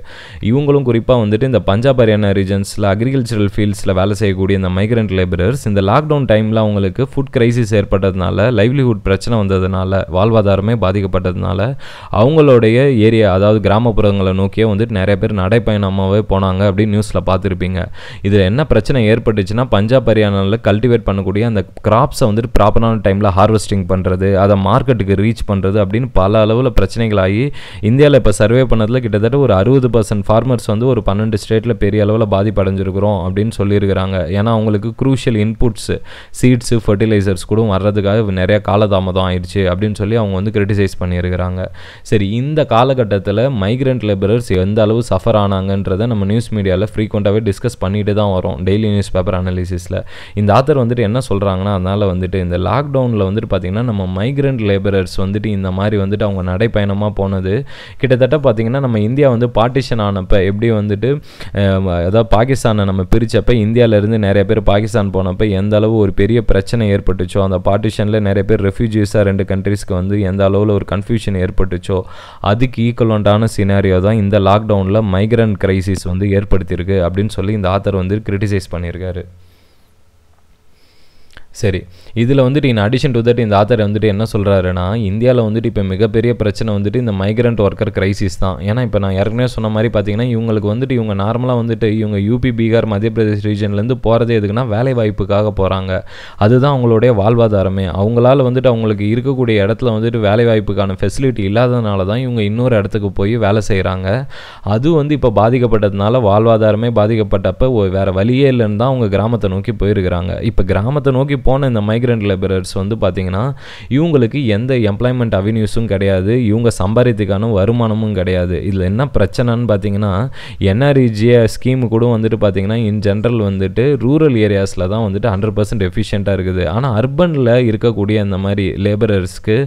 இவங்களும் குறிப்பாக வந்துட்டு இந்த பஞ்சாப் ஹரியானா ரீஜன்ஸில் அக்ரிகல்ச்சரல் ஃபீல்ட்ஸில் வேலை செய்யக்கூடிய இந்த மைக்ரண்ட் லேபரர்ஸ் இந்த லாக்டவுன் டைமில் அவங்களுக்கு ஃபுட் கிரைசிஸ் ஏற்பட்டதுனால லைவ்லிஹுட் பிரச்சனை வந்ததுனால வாழ்வாதாரமே பாதிக்கப்பட்டதுனால அவங்களுடைய ஏரியா அதாவது கிராமப்புறங்களை நோக்கியே வந்துட்டு நிறைய பேர் நடைப்பயணமாகவே போனாங்க அப்படின்னு நியூஸில் பார்த்துருப்பீங்க இதில் என்ன பிரச்சனை ஏற்பட்டுச்சுன்னா பஞ்சாப் ஹரியானாவில் கல்டிவேட் பண்ணக்கூடிய அந்த கிராப்ஸை வந்துட்டு ப்ராப்பரான டைமில் ஹார்வெஸ்டிங் பண்ணுறது அதை மார்க்கெட்டுக்கு ரீச் பண்ணுறது அப்படின்னு பல அளவில் பிரச்சனைகளாகி இந்தியாவில் இப்போ சர்வே பண்ணதில் கிட்டத்தட்ட ஒரு அறுபது பர்சன்ட் ஃபார்மர்ஸ் வந்து ஒரு பன்னெண்டு ஸ்டேட்டில் பெரிய அளவில் பாதிப்படைஞ்சிருக்கிறோம் அப்படின்னு சொல்லியிருக்கிறாங்க ஏன்னா அவங்களுக்கு குரூஷியல் இன்புட்ஸு சீட்ஸு ஃபர்டிலைசர்ஸ் கூட வர்றதுக்காக நிறையா காலதாமதம் ஆயிடுச்சு அப்படின்னு சொல்லி அவங்க வந்து கிரிட்டிசைஸ் பண்ணியிருக்கிறாங்க சரி இந்த காலகட்டத்தில் மைக்ரெண்ட் லேபரர்ஸ் எந்த அளவு சஃபர் ஆனாங்கன்றதை நம்ம நியூஸ் மீடியாவில் ஃப்ரீக்வெண்ட்டாகவே டிஸ்கஸ் பண்ணிட்டு தான் வரும் டெய்லி நியூஸ் பேப்பர் அனாலிசிஸில் இந்த ஆத்தர் வந்துட்டு என்ன சொல்கிறாங்கன்னா அதனால் வந்துட்டு இந்த லாக்டவுனில் வந்துட்டு பார்த்திங்கன்னா நம்ம மைக்ரெண்ட் லேபரர்ஸ் வந்துட்டு இந்த மாதிரி வந்துட்டு அவங்க நடைப்பயணமாக போனது கிட்டத்தட்ட பார்த்திங்கன்னா நம்ம இந்தியா வந்து பார்ட்டிஷன் ஆன இப்போ எப்படி வந்துட்டு அதாவது பாகிஸ்தானை நம்ம பிரித்தப்போ இந்தியாவிலேருந்து நிறைய பேர் பாகிஸ்தான் போனப்போ எந்த அளவு ஒரு பெரிய பிரச்சனை ஏற்பட்டுச்சோ அந்த பார்ட்டிஷனில் நிறைய பேர் ரெஃப்யூஜிஸாக ரெண்டு கண்ட்ரீஸ்க்கு வந்து எந்த அளவில் ஒரு கன்ஃபியூஷன் ஏற்பட்டுச்சோ அதுக்கு ஈக்குவலண்டான சினாரியோ தான் இந்த லாக்டவுனில் மைக்ரண்ட் கிரைசிஸ் வந்து ஏற்படுத்தியிருக்கு அப்படின்னு சொல்லி இந்த ஆத்தர் வந்து கிரிட்டிசைஸ் பண்ணியிருக்காரு சரி இதில் வந்துட்டு இந்த அடிஷன் டு தட் இந்த ஆத்தர் வந்துட்டு என்ன சொல்கிறாருன்னா இந்தியாவில் வந்துட்டு இப்போ மிகப்பெரிய பிரச்சனை வந்துட்டு இந்த மைக்ரண்ட் ஒர்க்கர் கிரைசிஸ் தான் ஏன்னா இப்போ நான் ஏற்கனவே சொன்ன மாதிரி பார்த்தீங்கன்னா இவங்களுக்கு வந்துட்டு இவங்க நார்மலாக வந்துட்டு இவங்க யூபி பீகார் மத்திய பிரதேஷ் ரீஜன்லேருந்து போகிறதே எதுக்குன்னா வேலை வாய்ப்புக்காக போகிறாங்க அதுதான் அவங்களுடைய வாழ்வாதாரமே அவங்களால வந்துட்டு அவங்களுக்கு இருக்கக்கூடிய இடத்துல வந்துட்டு வேலை வாய்ப்புக்கான ஃபெசிலிட்டி இல்லாததுனால தான் இவங்க இன்னொரு இடத்துக்கு போய் வேலை செய்கிறாங்க அது வந்து இப்போ பாதிக்கப்பட்டதுனால வாழ்வாதாரமே பாதிக்கப்பட்டப்போ வேறு வழியே இல்லைன்னு தான் அவங்க கிராமத்தை நோக்கி போயிருக்கிறாங்க இப்போ கிராமத்தை நோக்கி போன இந்த மைக்ரண்ட் லேபரர்ஸ் வந்து பார்த்திங்கன்னா இவங்களுக்கு எந்த எம்ப்ளாய்மெண்ட் அவென்யூஸும் கிடையாது இவங்க சம்பாதித்துக்கான வருமானமும் கிடையாது இதில் என்ன பிரச்சனைன்னு பார்த்தீங்கன்னா என்ஆர்இஜிஏ ஸ்கீம் e கூட வந்துட்டு பார்த்தீங்கன்னா இன் ஜென்ரல் வந்துட்டு ரூரல் ஏரியாஸில் தான் வந்துட்டு ஹண்ட்ரட் பர்சன்ட் எஃபிஷியண்ட்டாக இருக்குது ஆனால் அர்பனில் இருக்கக்கூடிய அந்த மாதிரி லேபரர்ஸ்க்கு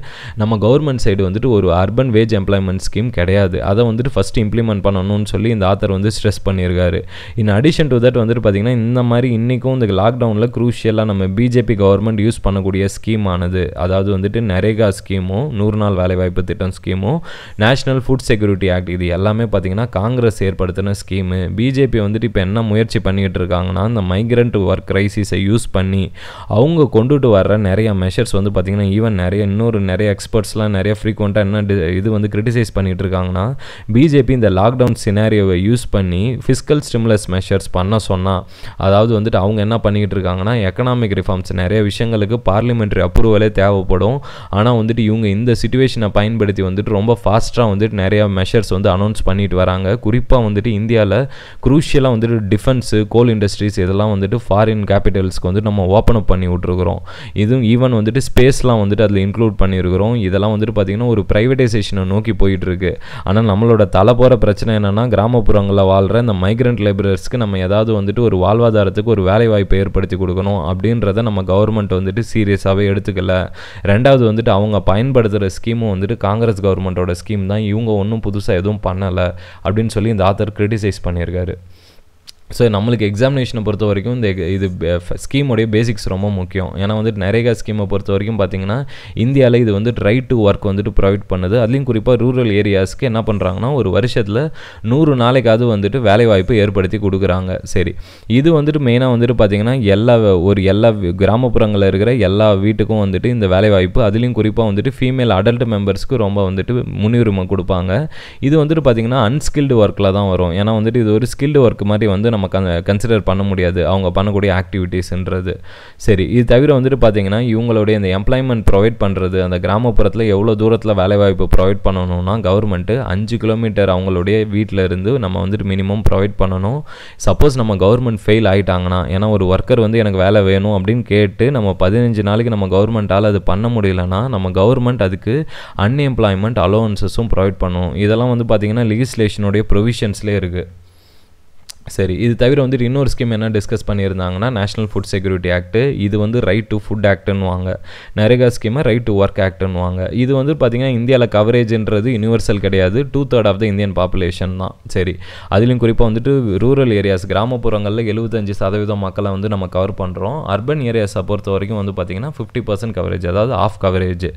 நம்ம கவர்மெண்ட் சைடு வந்துட்டு ஒரு அர்பன் வேஜ் எம்ப்ளாய்மெண்ட் ஸ்கீம் கிடையாது அதை வந்துட்டு ஃபஸ்ட்டு இம்ப்ளிமெண்ட் பண்ணணும்னு சொல்லி இந்த ஆத்தர் வந்து ஸ்ட்ரெஸ் பண்ணியிருக்காரு இன் அடிஷன் டு தட் வந்துட்டு பார்த்திங்கன்னா இந்த மாதிரி இன்றைக்கும் இந்த லாக்டவுனில் குரூஷியலாக நம்ம பிஜேபி ஏபி கவர்மெண்ட் யூஸ் பண்ணக்கூடிய ஸ்கீம் ஆனது அதாவது வந்துட்டு நரேகா ஸ்கீமும் நூறு நாள் வேலைவாய்ப்பு திட்டம் ஸ்கீமும் நேஷனல் ஃபுட் செக்யூரிட்டி ஆக்ட் இது எல்லாமே பார்த்திங்கன்னா காங்கிரஸ் ஏற்படுத்தின ஸ்கீமு பிஜேபி வந்துட்டு இப்போ என்ன முயற்சி பண்ணிக்கிட்டு இருக்காங்கன்னா இந்த மைக்ரண்ட் ஒர்க் கிரைசிஸை யூஸ் பண்ணி அவங்க கொண்டுட்டு வர்ற நிறைய மெஷர்ஸ் வந்து பார்த்திங்கன்னா ஈவன் நிறைய இன்னொரு நிறைய எக்ஸ்பர்ட்ஸ்லாம் நிறைய ஃப்ரீக்வெண்ட்டாக என்ன இது வந்து கிரிட்டிசைஸ் பண்ணிகிட்டு இருக்காங்கன்னா பிஜேபி இந்த லாக்டவுன் சினாரியோவை யூஸ் பண்ணி ஃபிஸ்கல் ஸ்டிமுலஸ் மெஷர்ஸ் பண்ண சொன்னால் அதாவது வந்துட்டு அவங்க என்ன பண்ணிக்கிட்டு இருக்காங்கன்னா எக்கனாமிக் ரிஃபார்ம்ஸ் நிறைய விஷயங்களுக்கு பார்லிமெண்ட்ரி அப்ரூவலே தேவைப்படும் ஆனால் வந்துட்டு இவங்க இந்த சுச்சுவேஷனை பயன்படுத்தி வந்துட்டு ரொம்ப ஃபாஸ்ட்டாக வந்துட்டு நிறையா மெஷர்ஸ் வந்து அனௌன்ஸ் பண்ணிட்டு வராங்க குறிப்பாக வந்துட்டு இந்தியாவில் குரூஷியலாக வந்துட்டு டிஃபென்ஸு கோல் இண்டஸ்ட்ரீஸ் இதெல்லாம் வந்துட்டு ஃபாரின் கேபிட்டல்ஸ்க்கு வந்துட்டு நம்ம ஓப்பன் அப் பண்ணி விட்ருக்குறோம் இதுவும் ஈவன் வந்துட்டு ஸ்பேஸ்லாம் வந்துட்டு அதில் இன்க்ளூட் பண்ணியிருக்கிறோம் இதெல்லாம் வந்துட்டு பார்த்திங்கன்னா ஒரு ப்ரைவேட்டைசேஷனை நோக்கி போயிட்டுருக்கு ஆனால் நம்மளோட தலை போகிற பிரச்சனை என்னென்னா கிராமப்புறங்களில் வாழ்கிற இந்த மைக்ரென்ட் லேபரர்ஸ்க்கு நம்ம ஏதாவது வந்துட்டு ஒரு வாழ்வாதாரத்துக்கு ஒரு வேலைவாய்ப்பை ஏற்படுத்தி கொடுக்கணும் அப்படின்றத நம்ம கவர்மெண்ட் வந்துட்டு சீரியஸாகவே எடுத்துக்கல ரெண்டாவது வந்துட்டு அவங்க பயன்படுத்துகிற ஸ்கீமும் வந்துட்டு காங்கிரஸ் கவர்மெண்ட்டோட ஸ்கீம் தான் இவங்க ஒன்றும் புதுசாக எதுவும் பண்ணலை அப்படின்னு சொல்லி இந்த ஆத்தர் கிரிட்டிசைஸ் பண்ணியிருக்காரு ஸோ நம்மளுக்கு எக்ஸாமினேஷனை பொறுத்த வரைக்கும் இந்த இது ஸ்கீமுடைய பேசிக்ஸ் ரொம்ப முக்கியம் ஏன்னா வந்துட்டு நரேகா ஸ்கீமை பொறுத்த வரைக்கும் பார்த்தீங்கன்னா இந்தியாவில் இது வந்துட்டு ரைட் டு ஒர்க் வந்துட்டு ப்ரொவைட் பண்ணுது அதுலேயும் குறிப்பாக ரூரல் ஏரியாஸ்க்கு என்ன பண்ணுறாங்கன்னா ஒரு வருஷத்தில் நூறு நாளைக்காவது வந்துட்டு வேலைவாய்ப்பு ஏற்படுத்தி கொடுக்குறாங்க சரி இது வந்துட்டு மெயினாக வந்துட்டு பார்த்திங்கன்னா எல்லா ஒரு எல்லா கிராமப்புறங்களில் இருக்கிற எல்லா வீட்டுக்கும் வந்துட்டு இந்த வேலைவாய்ப்பு அதுலேயும் குறிப்பாக வந்துட்டு ஃபீமேல் அடல்ட் மெம்பர்ஸ்க்கு ரொம்ப வந்துட்டு முன்னுரிமை கொடுப்பாங்க இது வந்துட்டு பார்த்திங்கன்னா அன்ஸ்கில்டு ஒர்க்கில் தான் வரும் ஏன்னா வந்துட்டு இது ஒரு ஸ்கில்டு ஒர்க் மாதிரி வந்து நம்ம கன்சிடர் பண்ண முடியாது அவங்க பண்ணக்கூடிய ஆக்டிவிட்டீஸ்ன்றது சரி இது தவிர வந்துட்டு பார்த்தீங்கன்னா இவங்களுடைய இந்த எம்ப்ளாய்மெண்ட் ப்ரொவைட் பண்ணுறது அந்த கிராமப்புறத்தில் எவ்வளோ தூரத்தில் வேலைவாய்ப்பு ப்ரொவைட் பண்ணணும்னா கவர்மெண்ட்டு அஞ்சு கிலோமீட்டர் அவங்களுடைய வீட்டில் இருந்து நம்ம வந்துட்டு மினிமம் ப்ரொவைட் பண்ணணும் சப்போஸ் நம்ம கவர்மெண்ட் ஃபெயில் ஆகிட்டாங்கன்னா ஏன்னா ஒரு ஒர்க்கர் வந்து எனக்கு வேலை வேணும் அப்படின்னு கேட்டு நம்ம பதினஞ்சு நாளைக்கு நம்ம கவர்மெண்ட்டால் அது பண்ண முடியலன்னா நம்ம கவர்மெண்ட் அதுக்கு அன்எம்ப்ளாய்மெண்ட் அலோவன்சஸும் ப்ரொவைட் பண்ணும் இதெல்லாம் வந்து பார்த்திங்கன்னா லிகிஸ்லேஷனுடைய ப்ரொவிஷன்ஸ்லேயே இருக்குது சரி இது தவிர வந்துட்டு இன்னொரு ஸ்கீம் என்ன டிஸ்கஸ் பண்ணியிருந்தாங்கன்னா நேஷனல் ஃபுட் செக்யூரிட்டி ஆக்ட்டு இது வந்து ரைட் டு ஃபுட் ஆக்ட்னுவாங்க நரேகா ஸ்கீமை ரைட் டு ஒர்க் ஆக்ட்னுவாங்க இது வந்து பார்த்திங்கன்னா இந்தியாவில் கவரேஜ்ன்றது யூனிவர்சல் கிடையாது two third of the Indian population தான் சரி அதுலேயும் குறிப்பாக வந்துட்டு ரூரல் ஏரியாஸ் கிராமப்புறங்களில் எழுபத்தஞ்சு சதவீதம் மக்களை வந்து நம்ம கவர் பண்ணுறோம் அர்பன் ஏரியாஸை பொறுத்த வரைக்கும் வந்து பார்த்திங்கன்னா ஃபிஃப்டி பர்சன்ட் கவரேஜ் அதாவது ஆஃப் கவரேஜ்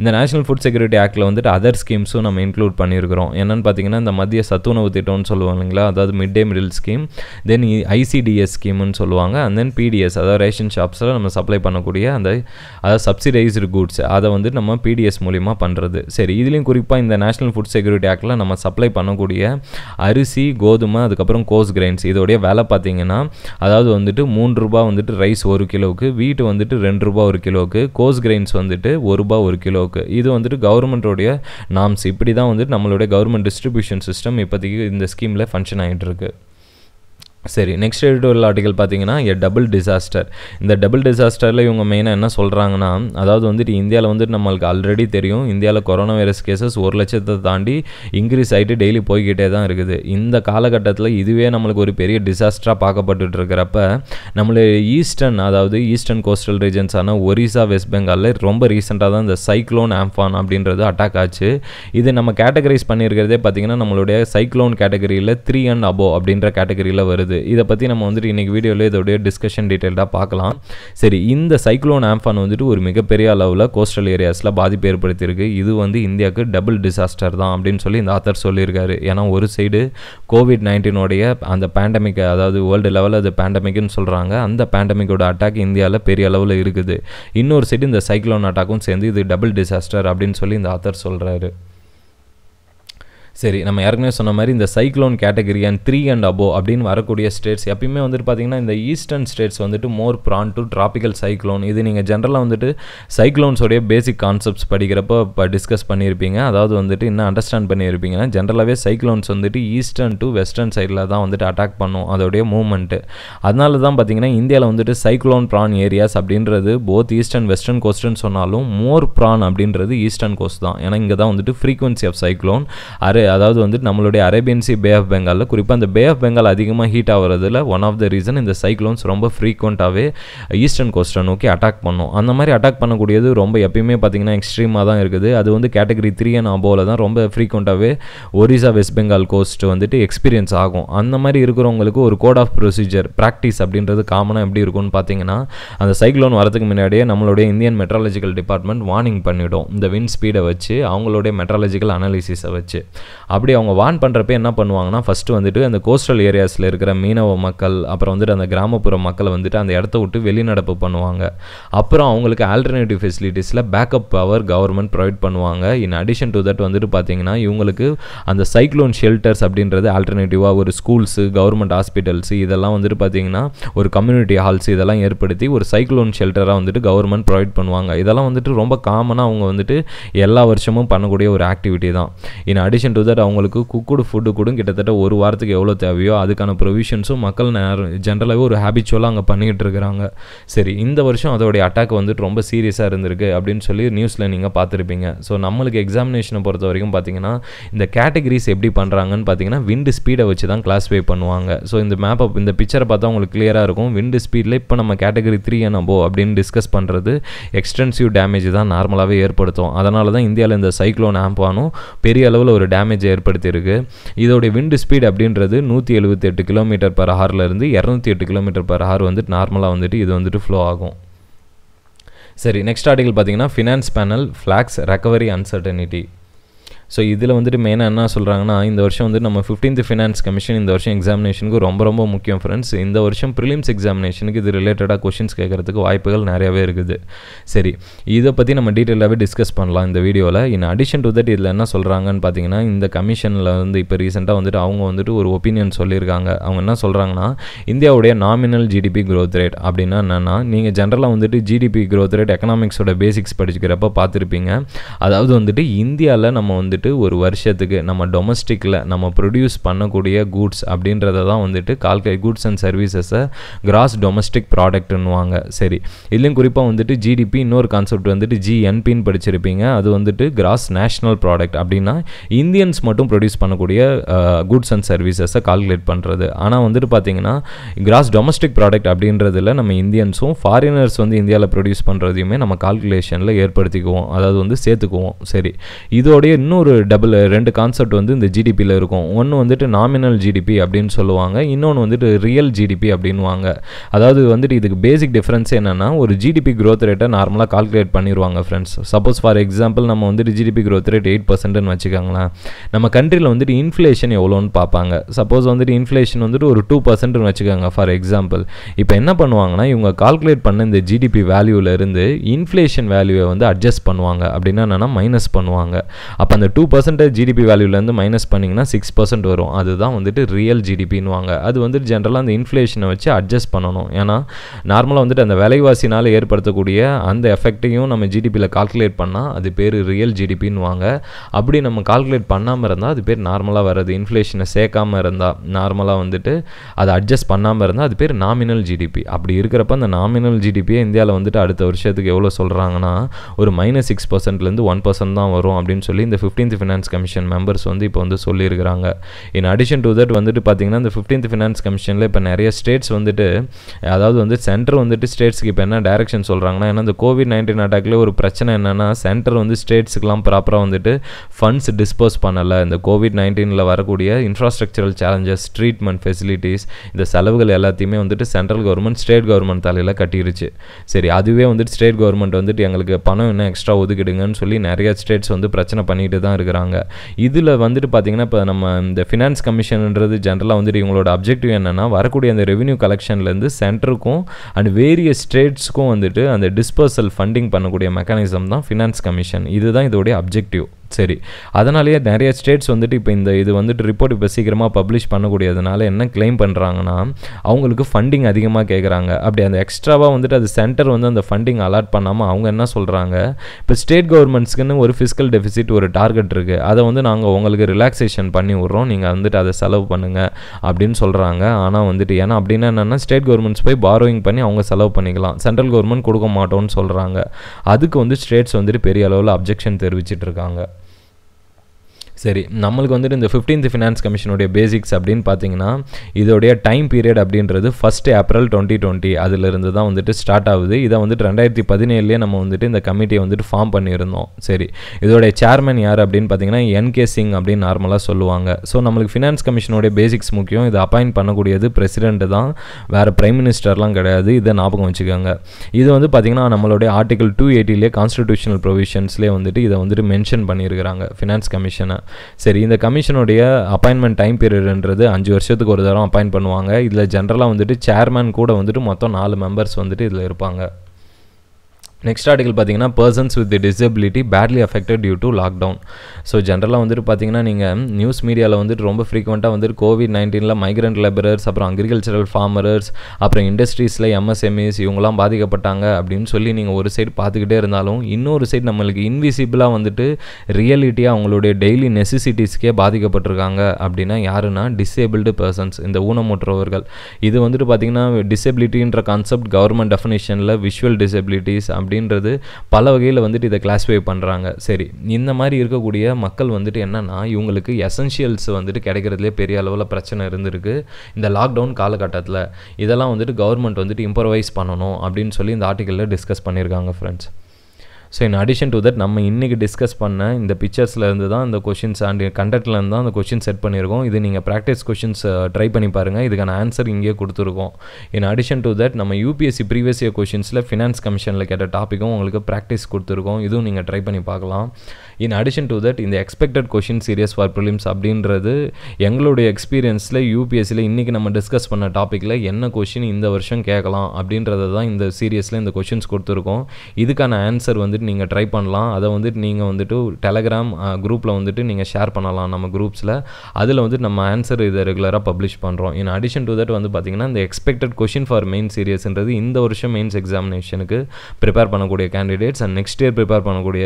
இந்த நேஷனல் ஃபுட் செக்யூரிட்டி ஆக்டில் வந்துட்டு அதர் ஸ்கீம்ஸும் நம்ம இன்க்ளூட் பண்ணியிருக்கிறோம் என்னென்னு பார்த்தீங்கன்னா இந்த மத்திய சத்துணவு திட்டம்னு சொல்லுவாங்க இல்லைங்களா அதாவது mid day middle scheme scheme then ICDS ஸ்கீம்னு சொல்லுவாங்க அண்ட் தென் பிடிஎஸ் அதாவது ரேஷன் ஷாப்ஸில் நம்ம சப்ளை பண்ணக்கூடிய அந்த அதாவது சப்சிடைஸ்டு குட்ஸ் அதை வந்து நம்ம பிடிஎஸ் மூலிமா பண்ணுறது சரி இதுலேயும் குறிப்பாக இந்த நேஷனல் ஃபுட் செக்யூரிட்டி ஆக்டில் நம்ம சப்ளை பண்ணக்கூடிய அரிசி கோதுமை அதுக்கப்புறம் கோஸ் கிரைன்ஸ் இதோடைய வேலை பார்த்தீங்கன்னா அதாவது வந்துட்டு மூன்று ரூபா வந்துட்டு ரைஸ் ஒரு கிலோவுக்கு வீட்டு வந்துட்டு ரெண்டு ரூபா ஒரு கிலோவுக்கு கோஸ் கிரைன்ஸ் வந்துட்டு ஒரு ரூபா ஒரு கிலோவுக்கு இது வந்துட்டு கவர்மெண்ட்டோடைய நாம்ஸ் இப்படி தான் வந்துட்டு நம்மளுடைய கவர்மெண்ட் டிஸ்ட்ரிபியூஷன் சிஸ்டம் இப்போதைக்கு இந்த ஸ்கீமில் ஃபங்க்ஷன் ஆகிட்டு இருக்குது சரி நெக்ஸ்ட் எடிட்டோரியல் ஆர்டிகல் பார்த்தீங்கன்னா எ டபுள் டிசாஸ்டர் இந்த டபுள் டிசாஸ்டரில் இவங்க மெயினாக என்ன சொல்கிறாங்கன்னா அதாவது வந்துட்டு இந்தியாவில் வந்துட்டு நம்மளுக்கு ஆல்ரெடி தெரியும் இந்தியாவில் கொரோனா வைரஸ் கேசஸ் ஒரு லட்சத்தை தாண்டி இன்க்ரீஸ் ஆகிட்டு டெய்லி போய்கிட்டே தான் இருக்குது இந்த காலகட்டத்தில் இதுவே நம்மளுக்கு ஒரு பெரிய டிசாஸ்டராக பார்க்கப்பட்டு இருக்கிறப்ப நம்மள ஈஸ்டர்ன் அதாவது ஈஸ்டர்ன் கோஸ்டல் ரீஜன்ஸான ஒரிசா வெஸ்ட் பெங்காலில் ரொம்ப ரீசெண்டாக தான் இந்த சைக்ளோன் ஆம்ஃபான் அப்படின்றது அட்டாக் ஆச்சு இது நம்ம கேட்டகரைஸ் பண்ணியிருக்கிறதே பார்த்திங்கன்னா நம்மளுடைய சைக்ளோன் கேட்டகரியில் த்ரீ அண்ட் அபோ அப்படின்ற கேட்டகரியில் வருது இதை பற்றி நம்ம வந்துட்டு இன்றைக்கி வீடியோவில் இதோடைய டிஸ்கஷன் டீட்டெயில்டாக பார்க்கலாம் சரி இந்த சைக்ளோன் ஆம்ஃபான் வந்துட்டு ஒரு மிகப்பெரிய அளவில் கோஸ்டல் ஏரியாஸில் பாதிப்பு ஏற்படுத்தியிருக்கு இது வந்து இந்தியாவுக்கு டபுள் டிசாஸ்டர் தான் அப்படின்னு சொல்லி இந்த ஆத்தர் சொல்லியிருக்காரு ஏன்னா ஒரு சைடு கோவிட் நைன்டீனோடைய அந்த பேண்டமிக் அதாவது வேர்ல்டு லெவலில் அது பேண்டமிக்னு சொல்கிறாங்க அந்த பேண்டமிக்கோட அட்டாக் இந்தியாவில் பெரிய அளவில் இருக்குது இன்னொரு சைடு இந்த சைக்ளோன் அட்டாக்கும் சேர்ந்து இது டபுள் டிசாஸ்டர் அப்படின்னு சொல்லி இந்த ஆத்தர் சொல்கிறாரு சரி நம்ம ஏற்கனவே சொன்ன மாதிரி இந்த cyclone category and three and above அப்படின்னு வரக்கூடிய ஸ்டேட்ஸ் எப்பயுமே வந்துட்டு பார்த்தீங்கன்னா இந்த ஈஸ்டர்ன் ஸ்டேட்ஸ் வந்துட்டு more prone to tropical cyclone இது நீங்கள் ஜென்ரலாக வந்துட்டு சைக்ளோன்ஸோடைய பேசிக் கான்செப்ட்ஸ் படிக்கிறப்போ இப்போ டிஸ்கஸ் பண்ணியிருப்பீங்க அதாவது வந்துட்டு இன்னும் அண்டர்ஸ்டாண்ட் பண்ணியிருப்பீங்கன்னா ஜென்ரலாகவே சைக்ளோன்ஸ் வந்துட்டு ஈஸ்டர்ன் டு வெஸ்டர்ன் சைடில் தான் வந்துட்டு அட்டாக் பண்ணும் அதோடைய மூவ்மெண்ட்டு அதனால தான் பார்த்தீங்கன்னா இந்தியாவில் வந்துட்டு சைக்ளோன் ப்ரான் ஏரியாஸ் அப்படின்றது போத் ஈஸ்டர்ன் வெஸ்டர்ன் கோஸ்ட்டுன்னு சொன்னாலும் மோர் ப்ரான் அப்படின்றது ஈஸ்டர்ன் கோஸ்ட் தான் ஏன்னா இங்கே தான் வந்துட்டு ஃப்ரீக்வன்சி ஆஃப் சைக்ளோன் அரை அதாவது வந்து நம்மளுடைய அரேபியன் சி பே ஆஃப் பெங்காலில் குறிப்பாக அந்த பே ஆஃப் பெங்கால் அதிகமாக ஹீட் ஆகிறதுல ஒன் ஆஃப் த ரீசன் இந்த சைக்ளோன்ஸ் ரொம்ப ஃப்ரீக்வெண்ட்டாகவே ஈஸ்டர்ன் கோஸ்ட்டை நோக்கி அட்டாக் பண்ணும் அந்த மாதிரி அட்டாக் பண்ணக்கூடியது ரொம்ப எப்பயுமே பார்த்திங்கன்னா எக்ஸ்ட்ரீமாக தான் இருக்குது அது வந்து கேட்டகரி த்ரீ அண்ட் அபோவில் தான் ரொம்ப ஃப்ரீக்வெண்ட்டாகவே ஒரிசா வெஸ்ட் பெங்கால் கோஸ்ட் வந்துட்டு எக்ஸ்பீரியன்ஸ் ஆகும் அந்த மாதிரி இருக்கிறவங்களுக்கு ஒரு கோட் ஆஃப் ப்ரொசீஜர் ப்ராக்டிஸ் அப்படின்றது காமனாக எப்படி இருக்கும்னு பார்த்தீங்கன்னா அந்த சைக்ளோன் வரதுக்கு முன்னாடியே நம்மளுடைய இந்தியன் மெட்ராலஜிக்கல் டிபார்ட்மெண்ட் வார்னிங் பண்ணிவிடும் இந்த வின் ஸ்பீடை வச்சு அவங்களுடைய மெட்ராலஜிக்கல் அனாலிசிஸை வச்சு அப்படி அவங்க வான் பண்ணுறப்ப என்ன பண்ணுவாங்கன்னா ஃபஸ்ட்டு வந்துட்டு அந்த கோஸ்டல் ஏரியாஸில் இருக்கிற மீனவ மக்கள் அப்புறம் வந்துட்டு அந்த கிராமப்புற மக்களை வந்துட்டு அந்த இடத்த விட்டு வெளிநடப்பு பண்ணுவாங்க அப்புறம் அவங்களுக்கு ஆல்டர்னேட்டிவ் ஃபெசிலிட்டிஸில் பேக்கப் பவர் கவர்மெண்ட் ப்ரொவைட் பண்ணுவாங்க இன் அடிஷன் டு தட் வந்துட்டு பார்த்தீங்கன்னா இவங்களுக்கு அந்த சைக்ளோன் ஷெல்டர்ஸ் அப்படின்றது ஆல்டர்னேட்டிவாக ஒரு ஸ்கூல்ஸு கவர்மெண்ட் ஹாஸ்பிட்டல்ஸு இதெல்லாம் வந்துட்டு பார்த்தீங்கன்னா ஒரு கம்யூனிட்டி ஹால்ஸ் இதெல்லாம் ஏற்படுத்தி ஒரு சைக்ளோன் ஷெல்டராக வந்துட்டு கவர்மெண்ட் ப்ரொவைட் பண்ணுவாங்க இதெல்லாம் வந்துட்டு ரொம்ப காமனாக அவங்க வந்துட்டு எல்லா வருஷமும் பண்ணக்கூடிய ஒரு ஆக்டிவிட்டி தான் இன் அடிஷன் டு தட் அவங்களுக்கு குக்குடு ஃபுட்டு கூட கிட்டத்தட்ட ஒரு வாரத்துக்கு எவ்வளோ தேவையோ அதுக்கான ப்ரொவிஷன்ஸும் மக்கள் ஜென்ரலாகவே ஒரு ஹேபிச்சுவலாக அங்கே பண்ணிக்கிட்டு இருக்கிறாங்க சரி இந்த வருஷம் அதோடைய அட்டாக் வந்துட்டு ரொம்ப சீரியஸாக இருந்திருக்கு அப்படின்னு சொல்லி நியூஸில் நீங்கள் பார்த்துருப்பீங்க ஸோ நம்மளுக்கு எக்ஸாமினேஷனை பொறுத்த வரைக்கும் பார்த்தீங்கன்னா இந்த கேட்டகரிஸ் எப்படி பண்ணுறாங்கன்னு பார்த்தீங்கன்னா விண்டு ஸ்பீடை வச்சு தான் கிளாஸிஃபை பண்ணுவாங்க ஸோ இந்த மேப்பை இந்த பிக்சரை பார்த்தா உங்களுக்கு கிளியராக இருக்கும் விண்டு ஸ்பீடில் இப்போ நம்ம கேட்டகரி த்ரீ என்னபோ அப்படின்னு டிஸ்கஸ் பண்ணுறது எக்ஸ்டென்சிவ் டேமேஜ் தான் நார்மலாகவே ஏற்படுத்தும் அதனால தான் இந்தியாவில் இந்த சைக்ளோன் ஆம்பானும் பெரிய அளவில் ஒரு டேமேஜ் டேமேஜை ஏற்படுத்தியிருக்கு இதோடைய விண்டு ஸ்பீட் அப்படின்றது நூற்றி எட்டு கிலோமீட்டர் பர் ஹார்லேருந்து இரநூத்தி எட்டு கிலோமீட்டர் பர் ஹார் வந்துட்டு நார்மலாக வந்துட்டு இது வந்துட்டு ஃப்ளோ ஆகும் சரி நெக்ஸ்ட் ஆர்டிகல் பார்த்தீங்கன்னா finance panel flags recovery uncertainty so இதில் வந்துட்டு மெயினாக என்ன சொல்கிறாங்கன்னா இந்த வருஷம் வந்து நம்ம ஃபிஃப்டீன்த் ஃபினான்ஸ் கமிஷன் இந்த வருஷம் எக்ஸாமினேஷனுக்கு ரொம்ப ரொம்ப முக்கியம் ஃப்ரெண்ட்ஸ் இந்த வருஷம் ப்ரிலிம்ஸ் எக்ஸாமினேஷனுக்கு இது ரிலேட்டடாக கொஷின்ஸ் கேட்குறதுக்கு வாய்ப்புகள் நிறையாவே இருக்குது சரி இதை பற்றி நம்ம டீட்டெயிலாகவே டிஸ்கஸ் பண்ணலாம் இந்த வீடியோவில் இன் அடிஷன் டு தட் இதில் என்ன சொல்கிறாங்கன்னு பார்த்தீங்கன்னா இந்த கமிஷனில் வந்து இப்போ ரீசெண்டாக வந்துட்டு அவங்க வந்துட்டு ஒரு ஒப்பீனியன் சொல்லியிருக்காங்க அவங்க என்ன சொல்கிறாங்கன்னா இந்தியாவுடைய நாமினல் ஜிடிபி க்ரோத் ரேட் அப்படின்னா என்னென்னா நீங்கள் ஜென்ரலாக வந்துட்டு ஜிடிபி க்ரோத் ரேட் எக்கனாமிக்ஸோட பேசிக்ஸ் படிச்சுக்கிறப்ப பார்த்துருப்பீங்க அதாவது வந்துட்டு இந்தியாவில் நம்ம வந்துட்டு வந்துட்டு ஒரு வருஷத்துக்கு நம்ம டொமஸ்டிக்கில் நம்ம ப்ரொடியூஸ் பண்ணக்கூடிய கூட்ஸ் அப்படின்றத தான் வந்துட்டு கால்கை கூட்ஸ் அண்ட் சர்வீசஸை கிராஸ் டொமஸ்டிக் ப்ராடக்ட்னுவாங்க சரி இதுலேயும் குறிப்பாக வந்துட்டு ஜிடிபி இன்னொரு கான்செப்ட் வந்துட்டு ஜிஎன்பின்னு படிச்சிருப்பீங்க அது வந்துட்டு கிராஸ் நேஷ்னல் ப்ராடக்ட் அப்படின்னா இந்தியன்ஸ் மட்டும் ப்ரொடியூஸ் பண்ணக்கூடிய கூட்ஸ் அண்ட் சர்வீசஸை கால்குலேட் பண்ணுறது ஆனால் வந்துட்டு பார்த்தீங்கன்னா கிராஸ் டொமஸ்டிக் ப்ராடக்ட் அப்படின்றதில் நம்ம இந்தியன்ஸும் ஃபாரினர்ஸ் வந்து இந்தியாவில் ப்ரொடியூஸ் பண்ணுறதையுமே நம்ம கால்குலேஷனில் ஏற்படுத்திக்குவோம் அதாவது வந்து சேர்த்துக்குவோம் சரி இதோடைய இன்னொரு இன்னொரு டபுள் ரெண்டு கான்செப்ட் வந்து இந்த ஜிடிபியில் இருக்கும் ஒன்று வந்துட்டு நாமினல் ஜிடிபி அப்படின்னு சொல்லுவாங்க இன்னொன்று வந்துட்டு ரியல் ஜிடிபி அப்படின்வாங்க அதாவது வந்துட்டு இதுக்கு பேசிக் டிஃப்ரென்ஸ் என்னென்னா ஒரு ஜிடிபி க்ரோத் ரேட்டை நார்மலாக கால்குலேட் பண்ணிடுவாங்க ஃப்ரெண்ட்ஸ் சப்போஸ் ஃபார் எக்ஸாம்பிள் நம்ம வந்துட்டு ஜிடிபி க்ரோத் ரேட் எயிட் பர்சன்ட்னு வச்சுக்கோங்களேன் நம்ம கண்ட்ரியில் வந்துட்டு இன்ஃப்ளேஷன் எவ்வளோன்னு பார்ப்பாங்க சப்போஸ் வந்துட்டு இன்ஃப்ளேஷன் வந்துட்டு ஒரு டூ பர்சன்ட்னு வச்சுக்கோங்க ஃபார் எக்ஸாம்பிள் இப்போ என்ன பண்ணுவாங்கன்னா இவங்க கால்குலேட் பண்ண இந்த ஜிடிபி வேல்யூவிலேருந்து இன்ஃப்ளேஷன் வேல்யூவை வந்து அட்ஜஸ்ட் பண்ணுவாங்க அப்படின்னா என்னென்னா மைனஸ் பண்ணுவாங்க அப்போ அந்த டூ பர்சன்டேஜ் ஜிடிபி வேல்யூலேருந்து மைனஸ் பண்ணிங்கன்னா சிக்ஸ் பர்சன்ட் வரும் அதுதான் வந்துட்டு ரியல் வாங்க அது வந்துட்டு ஜென்ரலாக அந்த இன்ஃப்ளேஷனை வச்சு அட்ஜஸ்ட் பண்ணணும் ஏன்னா நார்மலாக வந்துட்டு அந்த விலைவாசினால் ஏற்படுத்தக்கூடிய அந்த எஃபெக்டையும் நம்ம ஜிடிபியில் கால்குலேட் பண்ணால் அது பேர் ரியல் வாங்க அப்படி நம்ம கால்குலேட் பண்ணாமல் இருந்தால் அது பேர் நார்மலாக வர்றது இன்ஃப்ளேஷனை சேர்க்காமல் இருந்தால் நார்மலாக வந்துட்டு அதை அட்ஜஸ்ட் பண்ணாமல் இருந்தால் அது பேர் நாமினல் ஜிடிபி அப்படி இருக்கிறப்ப அந்த நாமினல் ஜிடிபியை இந்தியாவில் வந்துட்டு அடுத்த வருஷத்துக்கு எவ்வளோ சொல்கிறாங்கன்னா ஒரு மைனஸ் சிக்ஸ் பர்சன்ட்லேருந்து ஒன் பர்சன்ட் தான் வரும் அப்படின்னு சொல்லி இந்த fifteen fifteenth finance commission members வந்து இப்போ வந்து சொல்லியிருக்கிறாங்க இன் அடிஷன் டு தட் வந்துட்டு பார்த்தீங்கன்னா இந்த ஃபிஃப்டீன்த் ஃபினான்ஸ் கமிஷனில் இப்போ நிறைய ஸ்டேட்ஸ் வந்துட்டு அதாவது வந்து சென்டர் வந்துட்டு ஸ்டேட்ஸ்க்கு இப்போ என்ன டேரக்ஷன் சொல்கிறாங்கன்னா ஏன்னா இந்த கோவிட் நைன்டீன் அட்டாக்ல ஒரு பிரச்சனை என்னென்னா சென்டர் வந்து ஸ்டேட்ஸுக்கெலாம் ப்ராப்பராக வந்துட்டு ஃபண்ட்ஸ் டிஸ்போஸ் பண்ணலை இந்த கோவிட் நைன்டீனில் வரக்கூடிய இன்ஃப்ராஸ்ட்ரக்சரல் சேலஞ்சஸ் ட்ரீட்மெண்ட் ஃபெசிலிட்டிஸ் இந்த செலவுகள் எல்லாத்தையுமே வந்துட்டு சென்ட்ரல் கவர்மெண்ட் ஸ்டேட் கவர்மெண்ட் தலையில் கட்டிருச்சு சரி அதுவே வந்துட்டு ஸ்டேட் கவர்மெண்ட் வந்துட்டு எங்களுக்கு பணம் இன்னும் எக்ஸ்ட்ரா ஒதுக்கிடுங்கன்னு சொல்லி நிறைய ஸ்டேட்ஸ் வந்து பிரச்சனை பண்ணிட்டு தான் இருக்கிறாங்க இதில் வந்துட்டு பார்த்திங்கன்னா இப்போ நம்ம இந்த ஃபினான்ஸ் கமிஷன்ன்றது ஜென்ரலாக வந்துட்டு இவங்களோட அப்ஜெக்டிவ் என்னென்னா வரக்கூடிய அந்த ரெவென்யூ கலெக்ஷன்லேருந்து சென்டருக்கும் அண்ட் வேரிய ஸ்டேட்ஸ்க்கும் வந்துட்டு அந்த டிஸ்பர்சல் ஃபண்டிங் பண்ணக்கூடிய மெக்கானிசம் தான் ஃபினான்ஸ் கமிஷன் இதுதான் இதோடைய அப்ஜெக்டிவ் சரி அதனாலேயே நிறைய ஸ்டேட்ஸ் வந்துட்டு இப்போ இந்த இது வந்துட்டு ரிப்போர்ட் இப்போ சீக்கிரமாக பப்ளிஷ் பண்ணக்கூடியதுனால என்ன கிளைம் பண்ணுறாங்கன்னா அவங்களுக்கு ஃபண்டிங் அதிகமாக கேட்குறாங்க அப்படி அந்த எக்ஸ்ட்ராவாக வந்துட்டு அது சென்டர் வந்து அந்த ஃபண்டிங் அலாட் பண்ணாமல் அவங்க என்ன சொல்கிறாங்க இப்போ ஸ்டேட் கவர்மெண்ட்ஸ்க்குன்னு ஒரு ஃபிஸிக்கல் டெஃபிசிட் ஒரு டார்கெட் இருக்குது அதை வந்து நாங்கள் உங்களுக்கு ரிலாக்ஸேஷன் பண்ணி விட்றோம் நீங்கள் வந்துட்டு அதை செலவு பண்ணுங்கள் அப்படின்னு சொல்கிறாங்க ஆனால் வந்துட்டு ஏன்னா அப்படின்னா என்னென்னா ஸ்டேட் கவர்மெண்ட்ஸ் போய் பாரோயிங் பண்ணி அவங்க செலவு பண்ணிக்கலாம் சென்ட்ரல் கவர்மெண்ட் கொடுக்க மாட்டோம்னு சொல்கிறாங்க அதுக்கு வந்து ஸ்டேட்ஸ் வந்துட்டு பெரிய அளவில் அப்ஜெக்ஷன் தெரிவிச்சிட்ருக்காங்க இருக்காங்க சரி நம்மளுக்கு வந்துட்டு இந்த ஃபிஃப்டீன்த் ஃபினான்ஸ் கமிஷனுடைய பேசிக்ஸ் அப்படின்னு பார்த்தீங்கன்னா இதோடைய டைம் பீரியட் அப்படின்றது ஃபஸ்ட்டு ஏப்ரல் டுவெண்ட்டி டுவெண்ட்டி அதிலிருந்து தான் வந்துட்டு ஸ்டார்ட் ஆகுது இதை வந்துட்டு ரெண்டாயிரத்தி பதினேழுலேயே நம்ம வந்துட்டு இந்த கமிட்டியை வந்துட்டு ஃபார்ம் பண்ணியிருந்தோம் சரி இதோடைய சேர்மன் யார் அப்படின்னு பார்த்தீங்கன்னா என் கே சிங் அப்படின்னு நார்மலாக சொல்லுவாங்க ஸோ நம்மளுக்கு ஃபினான்ஸ் கமிஷனுடைய பேசிக்ஸ் முக்கியம் இதை அப்பாயின்ட் பண்ணக்கூடியது பிரசிடென்ட் தான் வேறு பிரைம் மினிஸ்டர்லாம் கிடையாது இதை ஞாபகம் வச்சுக்கோங்க இது வந்து பார்த்திங்கன்னா நம்மளுடைய ஆர்டிகல் டூ எயிட்டிலே கான்ஸ்டிடியூஷனல் ப்ரொவிஷன்ஸ்லேயே வந்துட்டு இதை வந்துட்டு மென்ஷன் பண்ணியிருக்கிறாங்க ஃபினான்ஸ் கமிஷனை சரி இந்த கமிஷனுடைய அப்பாயின்மெண்ட் டைம் பீரியடுன்றது அஞ்சு வருஷத்துக்கு ஒரு தரம் அப்பாயின்ட் பண்ணுவாங்க இதில் ஜென்ரலாக வந்துட்டு சேர்மேன் கூட வந்துட்டு மொத்தம் நாலு மெம்பர்ஸ் வந்துட்டு இதில் இருப்பாங்க நெக்ஸ்ட் ஆர்டிகல் பார்த்தீங்கன்னா persons with disability badly affected due to lockdown so ஜென்ரலாக வந்துட்டு பார்த்தீங்கன்னா நீங்கள் நியூஸ் மீடியாவில் வந்துட்டு ரொம்ப ஃப்ரீக்வெண்ட்டாக வந்துட்டு கோவிட் நைன்டீனில் மைக்ரண்ட் லேபரர்ஸ் அப்புறம் அக்ரிகல்ச்சரல் ஃபார்மரர்ஸ் அப்புறம் இண்டஸ்ட்ரீஸில் எம்எஸ்எம்இஸ் இவங்களாம் பாதிக்கப்பட்டாங்க அப்படின்னு சொல்லி நீங்கள் ஒரு சைடு பார்த்துக்கிட்டே இருந்தாலும் இன்னொரு சைடு நம்மளுக்கு இன்விசிபிளாக வந்துட்டு ரியலிட்டியாக அவங்களுடைய டெய்லி நெசசிட்டிஸ்க்கே பாதிக்கப்பட்டிருக்காங்க அப்படின்னா யாருன்னா டிசேபிள்டு பர்சன்ஸ் இந்த ஊனமுற்றவர்கள் இது வந்துட்டு பார்த்தீங்கன்னா டிசபிலிட்டின்ற கான்செப்ட் கவர்மெண்ட் டெஃபினேஷனில் விஷுவல் டிசபிலிட்டிஸ் அப்படின்றது பல வகையில் வந்துட்டு இதை கிளாஸிஃபை பண்ணுறாங்க சரி இந்த மாதிரி இருக்கக்கூடிய மக்கள் வந்துட்டு என்னென்னா இவங்களுக்கு எசென்ஷியல்ஸ் வந்துட்டு கிடைக்கிறதுலே பெரிய அளவில் பிரச்சனை இருந்திருக்கு இந்த லாக்டவுன் காலகட்டத்தில் இதெல்லாம் வந்துட்டு கவர்மெண்ட் வந்துட்டு இம்ப்ரவைஸ் பண்ணணும் அப்படின்னு சொல்லி இந்த ஆர்டிக்கலில் டிஸ்கஸ் பண்ணியிருக்காங்க friends so in addition to that நம்ம இன்றைக்கி டிஸ்கஸ் பண்ண இந்த பிக்சர்ஸ்லேருந்து தான் இந்த கொஷின்ஸ் அண்ட் கண்டக்ட்லேருந்து தான் அந்த கொஷின் செட் பண்ணியிருக்கோம் இது நீங்கள் ப்ராக்டிஸ் கொஷின்ஸ் ட்ரை பண்ணி பாருங்கள் இதுக்கான ஆன்சர் இங்கே கொடுத்துருக்கோம் இன் அடிஷன் டு தட் நம்ம யூபிஎஸ்சி ப்ரீவியஸ் இயர் கொஷின்ஸில் ஃபினான்ஸ் கமிஷனில் கேட்ட டாப்பிக்கும் உங்களுக்கு ப்ராக்டிஸ் கொடுத்துருக்கோம் இதுவும் நீங்கள் ட்ரை பண்ணி பார்க்கலாம் இன் அடிஷன் டு தட் இந்த expected question series for prelims அப்படின்றது எங்களுடைய எக்ஸ்பீரியன்ஸில் யூபிஎஸ்சியில் இன்றைக்கி நம்ம டிஸ்கஸ் பண்ண டாப்பிக்கில் என்ன கொஷின் இந்த வருஷம் கேட்கலாம் அப்படின்றத தான் இந்த சீரியஸில் இந்த கொஷின்ஸ் கொடுத்துருக்கோம் இதுக்கான ஆன்சர் வந்துட்டு நீங்கள் ட்ரை பண்ணலாம் அதை வந்துட்டு நீங்கள் வந்துட்டு டெலகிராம் குரூப்பில் வந்துட்டு நீங்கள் ஷேர் பண்ணலாம் நம்ம குரூப்ஸில் அதில் வந்துட்டு நம்ம ஆன்சர் இதை ரெகுலராக பப்ளிஷ் பண்ணுறோம் இன் அடிஷன் டு தட் வந்து பார்த்திங்கன்னா இந்த எக்ஸ்பெக்டட் கொஷின் ஃபார் மெயின் சீரியஸ்ன்றது இந்த வருஷம் மெயின்ஸ் எக்ஸாமினேஷனுக்கு ப்ரிப்பேர் பண்ணக்கூடிய candidates and next year prepare பண்ணக்கூடிய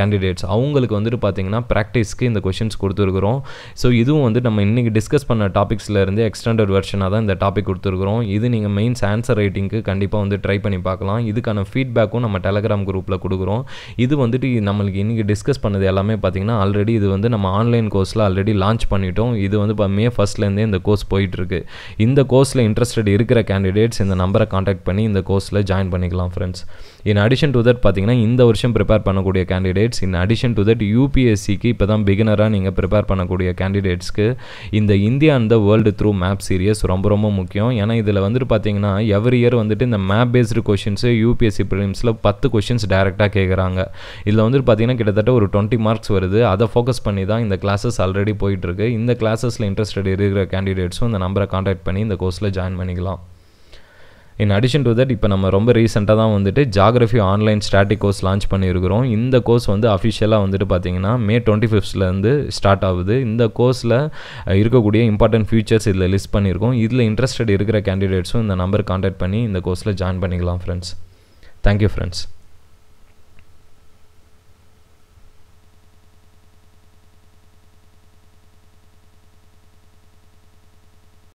கேண்டிடேட்ஸ் அவங்க உங்களுக்கு வந்துட்டு பார்த்தீங்கன்னா ப்ராக்டிஸ்க்கு இந்த கொஷின்ஸ் கொடுத்துருக்குறோம் ஸோ இதுவும் வந்து நம்ம இன்றைக்கி டிஸ்கஸ் பண்ண டாபிக்ஸில் இருந்து எக்ஸ்டாண்டர்ட் வெர்ஷனாக தான் இந்த டாபிக் கொடுத்துருக்குறோம் இது நீங்கள் மெயின்ஸ் ஆன்சர் ரைட்டிங்க்கு கண்டிப்பாக வந்து ட்ரை பண்ணி பார்க்கலாம் இதுக்கான ஃபீட்பேக்கும் நம்ம டெலகிராம் குரூப்பில் கொடுக்குறோம் இது வந்துட்டு நம்மளுக்கு இன்றைக்கி டிஸ்கஸ் பண்ணது எல்லாமே பார்த்திங்கன்னா ஆல்ரெடி இது வந்து நம்ம ஆன்லைன் கோர்ஸில் ஆல்ரெடி லான்ச் பண்ணிட்டோம் இது வந்து இப்போ மே ஃபஸ்ட்லேருந்தே இந்த கோர்ஸ் போயிட்டுருக்கு இந்த கோர்ஸில் இன்ட்ரெஸ்டட் இருக்கிற கேண்டிடேட்ஸ் இந்த நம்பரை காண்டாக்ட் பண்ணி இந்த கோர்ஸில் ஜாயின் பண்ணிக்கலாம் friends in addition to that பார்த்திங்கன்னா இந்த வருஷம் ப்ரிப்பேர் பண்ணக்கூடிய candidates in addition to that யூபிஎஸ்சிக்கு இப்போ தான் பிகினராக நீங்கள் ப்ரிப்பேர் பண்ணக்கூடிய கேண்டிடேட்ஸ்க்கு இந்த இந்தியா அந்த வேர்ல்டு த்ரூ மேப் சீரியஸ் ரொம்ப ரொம்ப முக்கியம் ஏன்னா இதில் வந்துட்டு பார்த்தீங்கன்னா எவ்ரி இயர் வந்துட்டு இந்த மேப் பேஸ்டு கொஷின்ஸு யூபிஎஸ்சி ப்ரிலிம்ஸில் பத்து கொஷின்ஸ் டேரெக்டாக கேட்குறாங்க இதில் வந்துட்டு பார்த்தீங்கன்னா கிட்டத்தட்ட ஒரு டுவெண்ட்டி மார்க்ஸ் வருது அதை ஃபோக்கஸ் பண்ணி தான் இந்த கிளாஸஸ் ஆல்ரெடி போயிட்டுருக்கு இந்த கிளாஸஸில் இன்ட்ரெஸ்டட் இருக்கிற கேண்டிடேட்ஸும் இந்த நம்பரை காண்டாக்ட் பண்ணி இந்த கோர்ஸில் ஜாயின் பண்ணிக்கலாம் இன் அடிஷன் டு தட் இப்போ நம்ம ரொம்ப ரீசெண்டாக தான் வந்துட்டு geography online static course launch பண்ணியிருக்கிறோம் இந்த கோர்ஸ் வந்து அஃபிஷியலாக வந்துட்டு பார்த்தீங்கன்னா மே டுவெண்ட்டி ஃபிஃப்த்லேருந்து ஸ்டார்ட் ஆகுது இந்த கோர்ஸில் இருக்கக்கூடிய இம்பார்ட்டன்ட் ஃபியூச்சர்ஸ் இதில் லிஸ்ட் பண்ணியிருக்கோம் இதில் இன்ட்ரெஸ்டட் இருக்கிற கேண்டிடேட்ஸும் இந்த நம்பர் கான்டாக்ட் பண்ணி இந்த கோர்ஸில் ஜாயின் பண்ணிக்கலாம் ஃப்ரெண்ட்ஸ் தேங்க்யூ ஃப்ரெண்ட்ஸ்